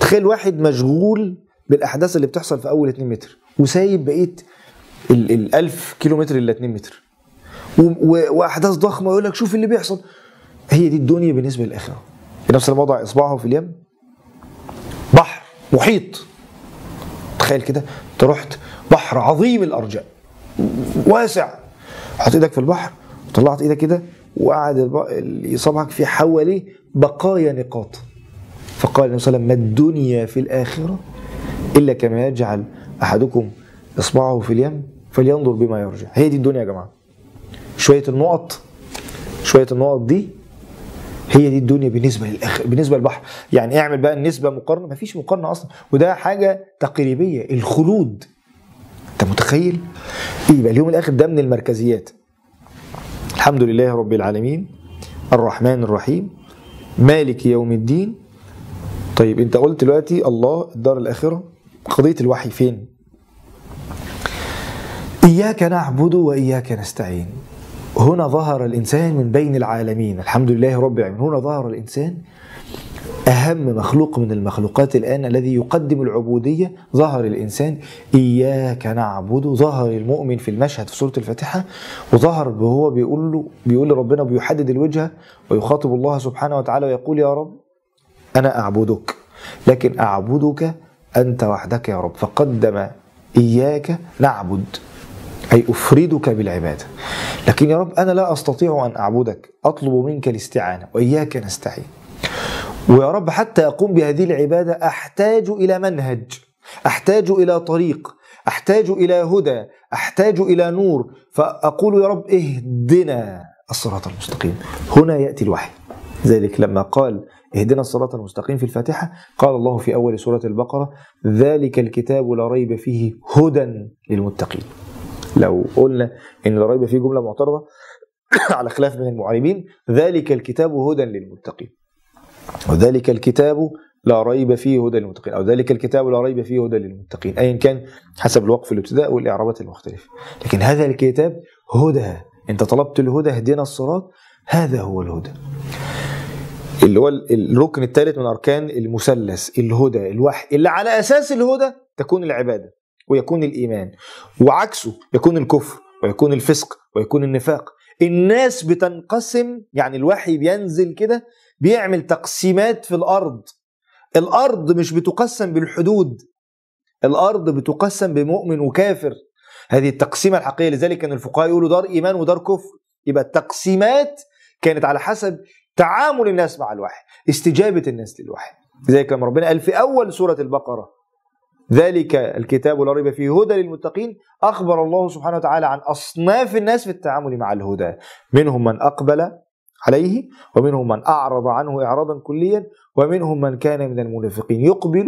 تخيل واحد مشغول بالاحداث اللي بتحصل في اول 2 متر وسايب بقيه ال 1000 كيلو متر الا 2 متر واحداث ضخمه يقول لك شوف اللي بيحصل هي دي الدنيا بالنسبه للاخره نفس الوضع اصبعه في اليم بحر محيط تخيل كده انت رحت بحر عظيم الارجاء واسع حط ايدك في البحر وطلعت ايدك كده وقعد صبعك في حواليه بقايا نقاط فقال النبي صلى الله عليه وسلم ما الدنيا في الاخره الا كما يجعل احدكم اصبعه في اليم فلينظر بما يرجع هي دي الدنيا يا جماعه شويه النقط شويه النقط دي هي دي الدنيا بالنسبه للاخر بالنسبه للبحر يعني اعمل بقى النسبه مقارنه مفيش مقارنه اصلا وده حاجه تقريبيه الخلود انت متخيل يبقى اليوم الاخر ده من المركزيات الحمد لله رب العالمين الرحمن الرحيم مالك يوم الدين طيب انت قلت دلوقتي الله الدار الاخره قضيه الوحي فين اياك نعبد واياك نستعين هنا ظهر الإنسان من بين العالمين الحمد لله رب العالمين هنا ظهر الإنسان أهم مخلوق من المخلوقات الآن الذي يقدم العبودية ظهر الإنسان إياك نعبد ظهر المؤمن في المشهد في سورة الفاتحة وظهر وهو بيقول له بيقول لربنا بيحدد الوجهة ويخاطب الله سبحانه وتعالى ويقول يا رب أنا أعبدك لكن أعبدك أنت وحدك يا رب فقدم إياك نعبد أي أفردك بالعبادة لكن يا رب أنا لا أستطيع أن أعبدك أطلب منك الاستعانة وإياك نستعين ويا رب حتى أقوم بهذه العبادة أحتاج إلى منهج أحتاج إلى طريق أحتاج إلى هدى أحتاج إلى نور فأقول يا رب اهدنا الصراط المستقيم هنا يأتي الوحي ذلك لما قال اهدنا الصراط المستقيم في الفاتحة قال الله في أول سورة البقرة ذلك الكتاب لا ريب فيه هدى للمتقين لو قلنا ان الريب فيه جمله معترضه على خلاف من المعربين ذلك الكتاب هدى للمتقين وذلك الكتاب لا ريب فيه هدى للمتقين او ذلك الكتاب لا ريب فيه هدى للمتقين ايا كان حسب الوقف الابتداء والاعرابات المختلفه لكن هذا الكتاب هدى انت طلبت الهدى اهدنا الصراط هذا هو الهدى اللي هو الركن الثالث من اركان المثلث الهدى الوحي اللي على اساس الهدى تكون العباده ويكون الإيمان وعكسه يكون الكفر ويكون الفسق ويكون النفاق الناس بتنقسم يعني الوحي بينزل كده بيعمل تقسيمات في الأرض الأرض مش بتقسم بالحدود الأرض بتقسم بمؤمن وكافر هذه التقسيمة الحقيقية لذلك كان الفقهاء يقولوا دار إيمان ودار كفر يبقى التقسيمات كانت على حسب تعامل الناس مع الوحي استجابة الناس للوحي لذلك لما ربنا قال في أول سورة البقرة ذلك الكتاب لا ريب فيه هدى للمتقين أخبر الله سبحانه وتعالى عن أصناف الناس في التعامل مع الهدى منهم من أقبل عليه ومنهم من أعرض عنه إعراضا كليا ومنهم من كان من المنافقين يقبل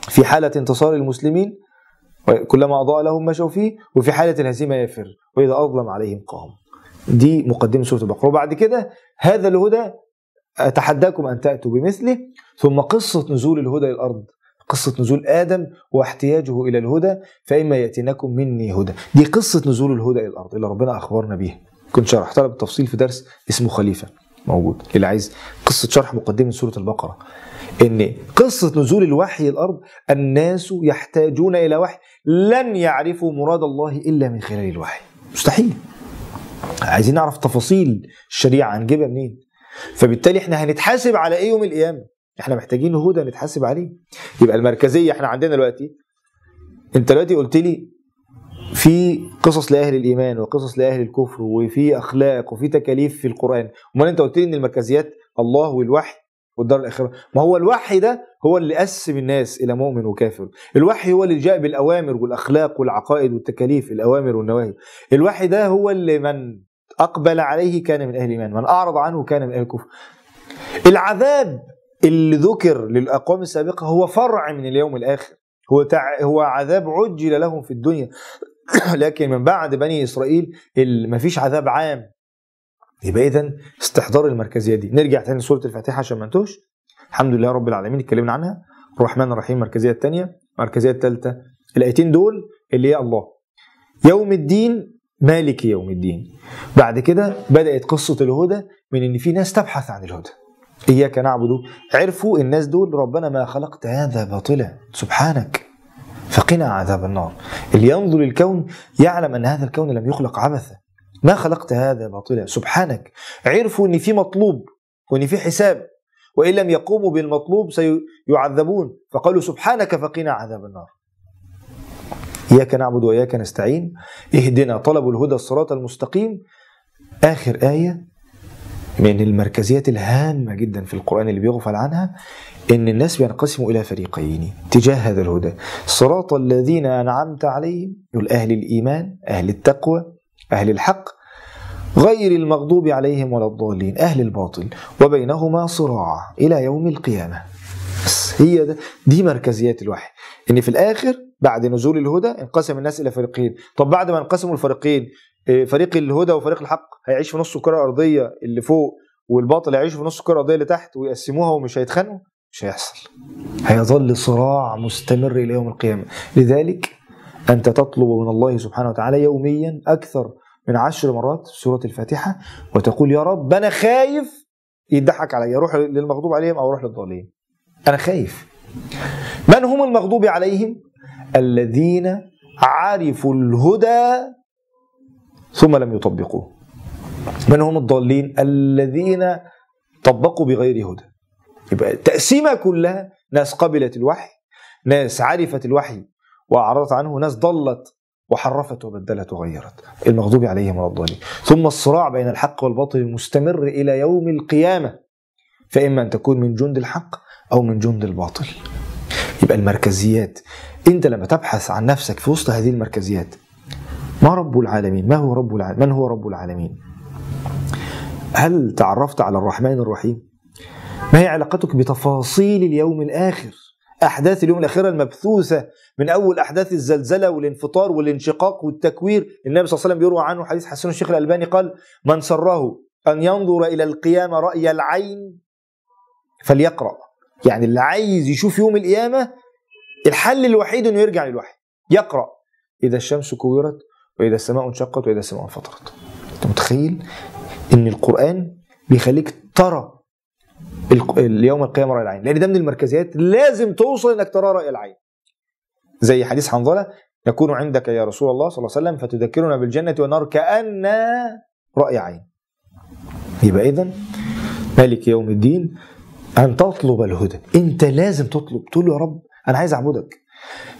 في حالة انتصار المسلمين كلما أضاء لهم مشوا فيه وفي حالة الهزيمة يفر وإذا أظلم عليهم قام دي مقدمة سورة البقرة وبعد كده هذا الهدى أتحداكم أن تأتوا بمثله ثم قصة نزول الهدى للأرض قصة نزول آدم واحتياجه إلى الهدى فإما يأتينكم مني هدى دي قصة نزول الهدى إلى الأرض اللي ربنا أخبرنا بيها كنت شرحتها بالتفصيل في درس اسمه خليفة موجود اللي عايز قصة شرح مقدمة سورة البقرة إن قصة نزول الوحي الأرض الناس يحتاجون إلى وحي لن يعرفوا مراد الله إلا من خلال الوحي مستحيل عايزين نعرف تفاصيل الشريعة هنجيبها منين فبالتالي احنا هنتحاسب على ايه يوم القيامة احنا محتاجين هدى نتحاسب عليه يبقى المركزيه احنا عندنا دلوقتي انت دلوقتي قلت لي في قصص لاهل الايمان وقصص لاهل الكفر وفي اخلاق وفي تكاليف في القران امال انت قلت لي ان المركزيات الله والوحي والدار الاخره ما هو الوحي ده هو اللي قسم الناس الى مؤمن وكافر الوحي هو اللي جاء بالاوامر والاخلاق والعقائد والتكاليف الاوامر والنواهي الوحي ده هو اللي من اقبل عليه كان من اهل الايمان من اعرض عنه كان من اهل الكفر العذاب اللي ذكر للاقوام السابقه هو فرع من اليوم الاخر هو تع... هو عذاب عجل لهم في الدنيا لكن من بعد بني اسرائيل ما فيش عذاب عام يبقى اذا استحضار المركزيه دي نرجع تاني لسوره الفاتحه عشان ما نتوهش الحمد لله رب العالمين اتكلمنا عنها الرحمن الرحيم المركزيه الثانيه المركزيه الثالثه الايتين دول اللي هي الله يوم الدين مالك يوم الدين بعد كده بدات قصه الهدى من ان في ناس تبحث عن الهدى إياك نعبد عرفوا الناس دول ربنا ما خلقت هذا باطلا سبحانك فقنا عذاب النار اللي ينظر الكون يعلم أن هذا الكون لم يخلق عبثا ما خلقت هذا باطلا سبحانك عرفوا أن في مطلوب وأن في حساب وإن لم يقوموا بالمطلوب سيعذبون فقالوا سبحانك فقنا عذاب النار إياك نعبد وإياك نستعين اهدنا طلبوا الهدى الصراط المستقيم آخر آية من المركزيات الهامة جدا في القرآن اللي بيغفل عنها إن الناس بينقسموا إلى فريقين تجاه هذا الهدى صراط الذين أنعمت عليهم دول أهل الإيمان أهل التقوى أهل الحق غير المغضوب عليهم ولا الضالين أهل الباطل وبينهما صراع إلى يوم القيامة بس هي ده دي مركزيات الوحي ان في الاخر بعد نزول الهدى انقسم الناس الى فريقين طب بعد ما انقسموا الفريقين إيه، فريق الهدى وفريق الحق هيعيش في نص الكره الارضيه اللي فوق والباطل هيعيش في نص الكره الارضيه اللي تحت ويقسموها ومش هيتخانقوا مش هيحصل هيظل صراع مستمر الى يوم القيامه لذلك انت تطلب من الله سبحانه وتعالى يوميا اكثر من عشر مرات سوره الفاتحه وتقول يا رب انا خايف يضحك عليا اروح للمغضوب عليهم او اروح للضالين انا خايف من هم المغضوب عليهم الذين عرفوا الهدى ثم لم يطبقوه من هم الضالين الذين طبقوا بغير هدى يبقى التقسيمة كلها ناس قبلت الوحي ناس عرفت الوحي وأعرضت عنه ناس ضلت وحرفت وبدلت وغيرت المغضوب عليهم ولا الضالين ثم الصراع بين الحق والباطل المستمر إلى يوم القيامة فإما أن تكون من جند الحق أو من جند الباطل يبقى المركزيات أنت لما تبحث عن نفسك في وسط هذه المركزيات ما رب العالمين ما هو رب العالمين من هو رب العالمين هل تعرفت على الرحمن الرحيم ما هي علاقتك بتفاصيل اليوم الآخر أحداث اليوم الاخره المبثوثة من أول أحداث الزلزلة والانفطار والانشقاق والتكوير النبي صلى الله عليه وسلم يروى عنه حديث حسن الشيخ الألباني قال من سره أن ينظر إلى القيامة رأي العين فليقرأ يعني اللي عايز يشوف يوم القيامة الحل الوحيد أنه يرجع للوحي يقرأ إذا الشمس كورت واذا السماء انشقت واذا السماء انفطرت انت متخيل ان القران بيخليك ترى اليوم القيامه راي العين لان ده من المركزيات لازم توصل انك ترى راي العين زي حديث حنظله يكون عندك يا رسول الله صلى الله عليه وسلم فتذكرنا بالجنه والنار كان راي عين يبقى اذا مالك يوم الدين ان تطلب الهدى انت لازم تطلب تقول يا رب انا عايز اعبدك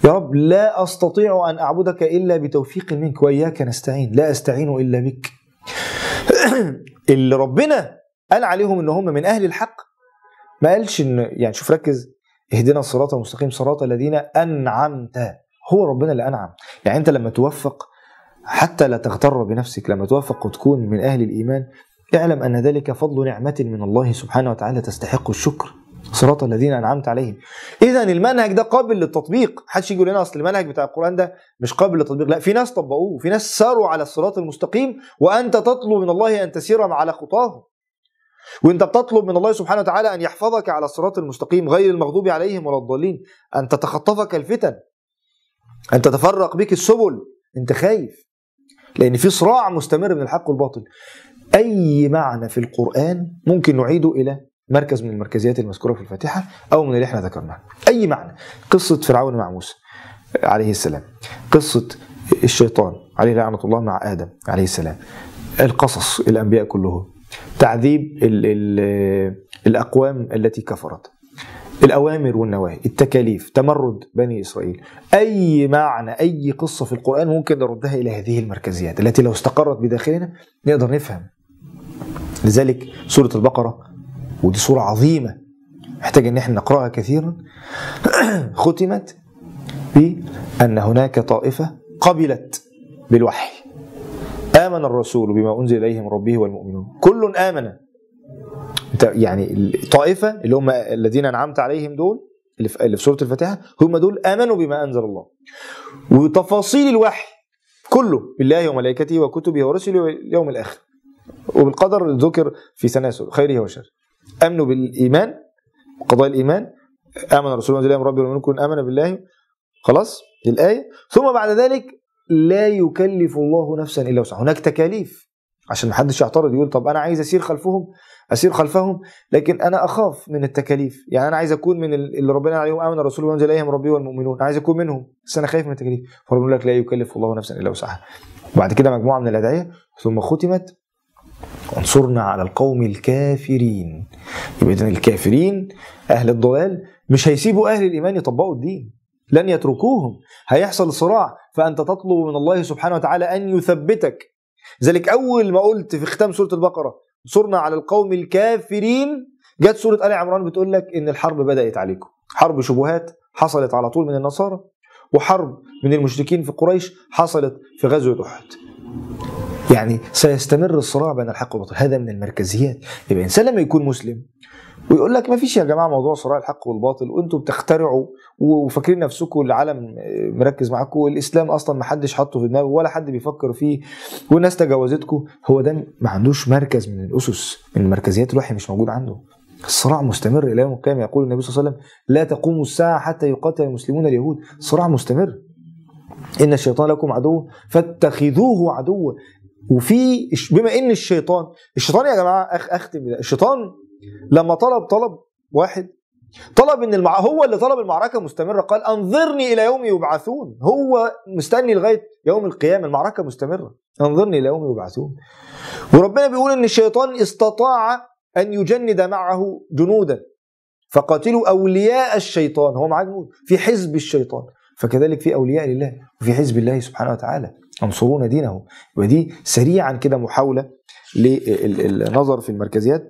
يا رب لا أستطيع أن أعبدك إلا بتوفيق منك وإياك نستعين لا أستعين إلا بك اللي ربنا قال عليهم إن هم من أهل الحق ما قالش إن يعني شوف ركز اهدنا الصراط المستقيم صراط الذين أنعمت هو ربنا اللي أنعم يعني أنت لما توفق حتى لا تغتر بنفسك لما توفق وتكون من أهل الإيمان اعلم أن ذلك فضل نعمة من الله سبحانه وتعالى تستحق الشكر صراط الذين انعمت عليهم اذا المنهج ده قابل للتطبيق حدش يجي يقول لنا اصل المنهج بتاع القران ده مش قابل للتطبيق لا في ناس طبقوه في ناس ساروا على الصراط المستقيم وانت تطلب من الله ان تسير على خطاه وانت بتطلب من الله سبحانه وتعالى ان يحفظك على الصراط المستقيم غير المغضوب عليهم ولا الضالين ان تتخطفك الفتن ان تتفرق بك السبل انت خايف لان في صراع مستمر بين الحق والباطل اي معنى في القران ممكن نعيده الى مركز من المركزيات المذكوره في الفاتحه او من اللي احنا ذكرناها اي معنى قصه فرعون مع موسى عليه السلام قصه الشيطان عليه لعنه الله مع ادم عليه السلام القصص الانبياء كلهم تعذيب الـ الـ الاقوام التي كفرت الأوامر والنواهي التكاليف تمرد بني إسرائيل أي معنى أي قصة في القرآن ممكن نردها إلى هذه المركزيات التي لو استقرت بداخلنا نقدر نفهم لذلك سورة البقرة ودي صورة عظيمة محتاج ان احنا نقراها كثيرا ختمت بأن هناك طائفة قبلت بالوحي آمن الرسول بما أنزل إليه من ربه والمؤمنون كل آمن يعني الطائفة اللي هم الذين أنعمت عليهم دول اللي في سورة الفاتحة هم دول آمنوا بما أنزل الله وتفاصيل الوحي كله بالله وملائكته وكتبه ورسله واليوم الآخر وبالقدر ذكر في سناسل خيره وشره امنوا بالايمان قضاء الايمان امن الرسول وانزل اليهم ربي والمؤمنون امن بالله خلاص الايه ثم بعد ذلك لا يكلف الله نفسا الا وسعها هناك تكاليف عشان ما حدش يعترض يقول طب انا عايز اسير خلفهم اسير خلفهم لكن انا اخاف من التكاليف يعني انا عايز اكون من اللي ربنا عليهم امن الرسول وانزل اليهم ربي والمؤمنون عايز اكون منهم بس انا خايف من التكاليف فربنا لك لا يكلف الله نفسا الا وسعها وبعد كده مجموعه من الادعيه ثم ختمت وانصرنا على القوم الكافرين يبقى اذا الكافرين أهل الضلال مش هيسيبوا أهل الإيمان يطبقوا الدين لن يتركوهم هيحصل صراع فأنت تطلب من الله سبحانه وتعالى أن يثبتك ذلك أول ما قلت في ختام سورة البقرة انصرنا على القوم الكافرين جت سورة آل عمران بتقول لك إن الحرب بدأت عليكم حرب شبهات حصلت على طول من النصارى وحرب من المشركين في قريش حصلت في غزوة أحد يعني سيستمر الصراع بين الحق والباطل هذا من المركزيات يبقى الانسان لما يكون مسلم ويقول لك ما فيش يا جماعه موضوع صراع الحق والباطل وانتم بتخترعوا وفاكرين نفسكم العالم مركز معاكم والاسلام اصلا ما حدش حاطه في دماغه ولا حد بيفكر فيه والناس تجاوزتكم هو ده ما عندوش مركز من الاسس من مركزيات الوحي مش موجود عنده الصراع مستمر الى يوم القيامه يقول النبي صلى الله عليه وسلم لا تقوم الساعه حتى يقاتل المسلمون اليهود صراع مستمر ان الشيطان لكم عدو فاتخذوه عدوا وفي بما ان الشيطان الشيطان يا جماعه أخ اختم الشيطان لما طلب طلب واحد طلب ان المع... هو اللي طلب المعركه مستمره قال انظرني الى يوم يبعثون هو مستني لغايه يوم القيامه المعركه مستمره انظرني الى يوم يبعثون وربنا بيقول ان الشيطان استطاع ان يجند معه جنودا فقاتلوا اولياء الشيطان هو معاه جنود في حزب الشيطان فكذلك في اولياء لله وفي حزب الله سبحانه وتعالى ينصرون دينه ودي سريعا كده محاولة للنظر في المركزيات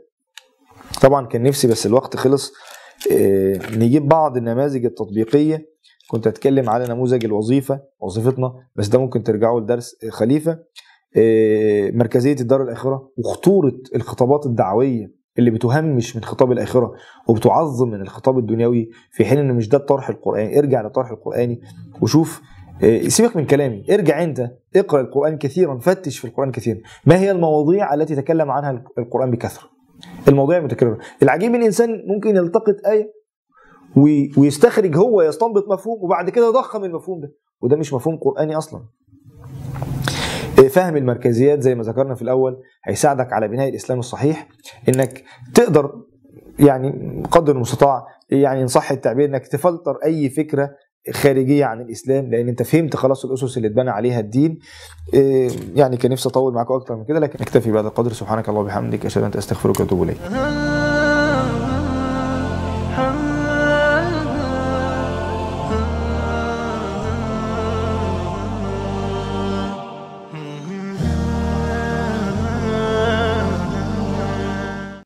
طبعا كان نفسي بس الوقت خلص آه، نجيب بعض النماذج التطبيقية كنت أتكلم على نموذج الوظيفة وظيفتنا بس ده ممكن ترجعوا لدرس خليفة آه، مركزية الدار الآخرة وخطورة الخطابات الدعوية اللي بتهمش من خطاب الاخره وبتعظم من الخطاب الدنيوي في حين ان مش ده الطرح القراني ارجع للطرح القراني وشوف إيه، سيبك من كلامي ارجع انت اقرا القران كثيرا فتش في القران كثيرا ما هي المواضيع التي تكلم عنها القران بكثره المواضيع المتكرره العجيب الانسان ممكن يلتقط ايه ويستخرج هو يستنبط مفهوم وبعد كده يضخم المفهوم ده وده مش مفهوم قراني اصلا إيه، فهم المركزيات زي ما ذكرنا في الاول هيساعدك على بناء الاسلام الصحيح انك تقدر يعني قدر المستطاع يعني ان صح التعبير انك تفلتر اي فكره خارجيه عن الاسلام لان انت فهمت خلاص الاسس اللي اتبنى عليها الدين إيه، يعني كان نفسي اطول معاك اكتر من كده لكن اكتفي بهذا القدر سبحانك اللهم وبحمدك اشهد ان لا اله الا انت استغفرك واتوب اليك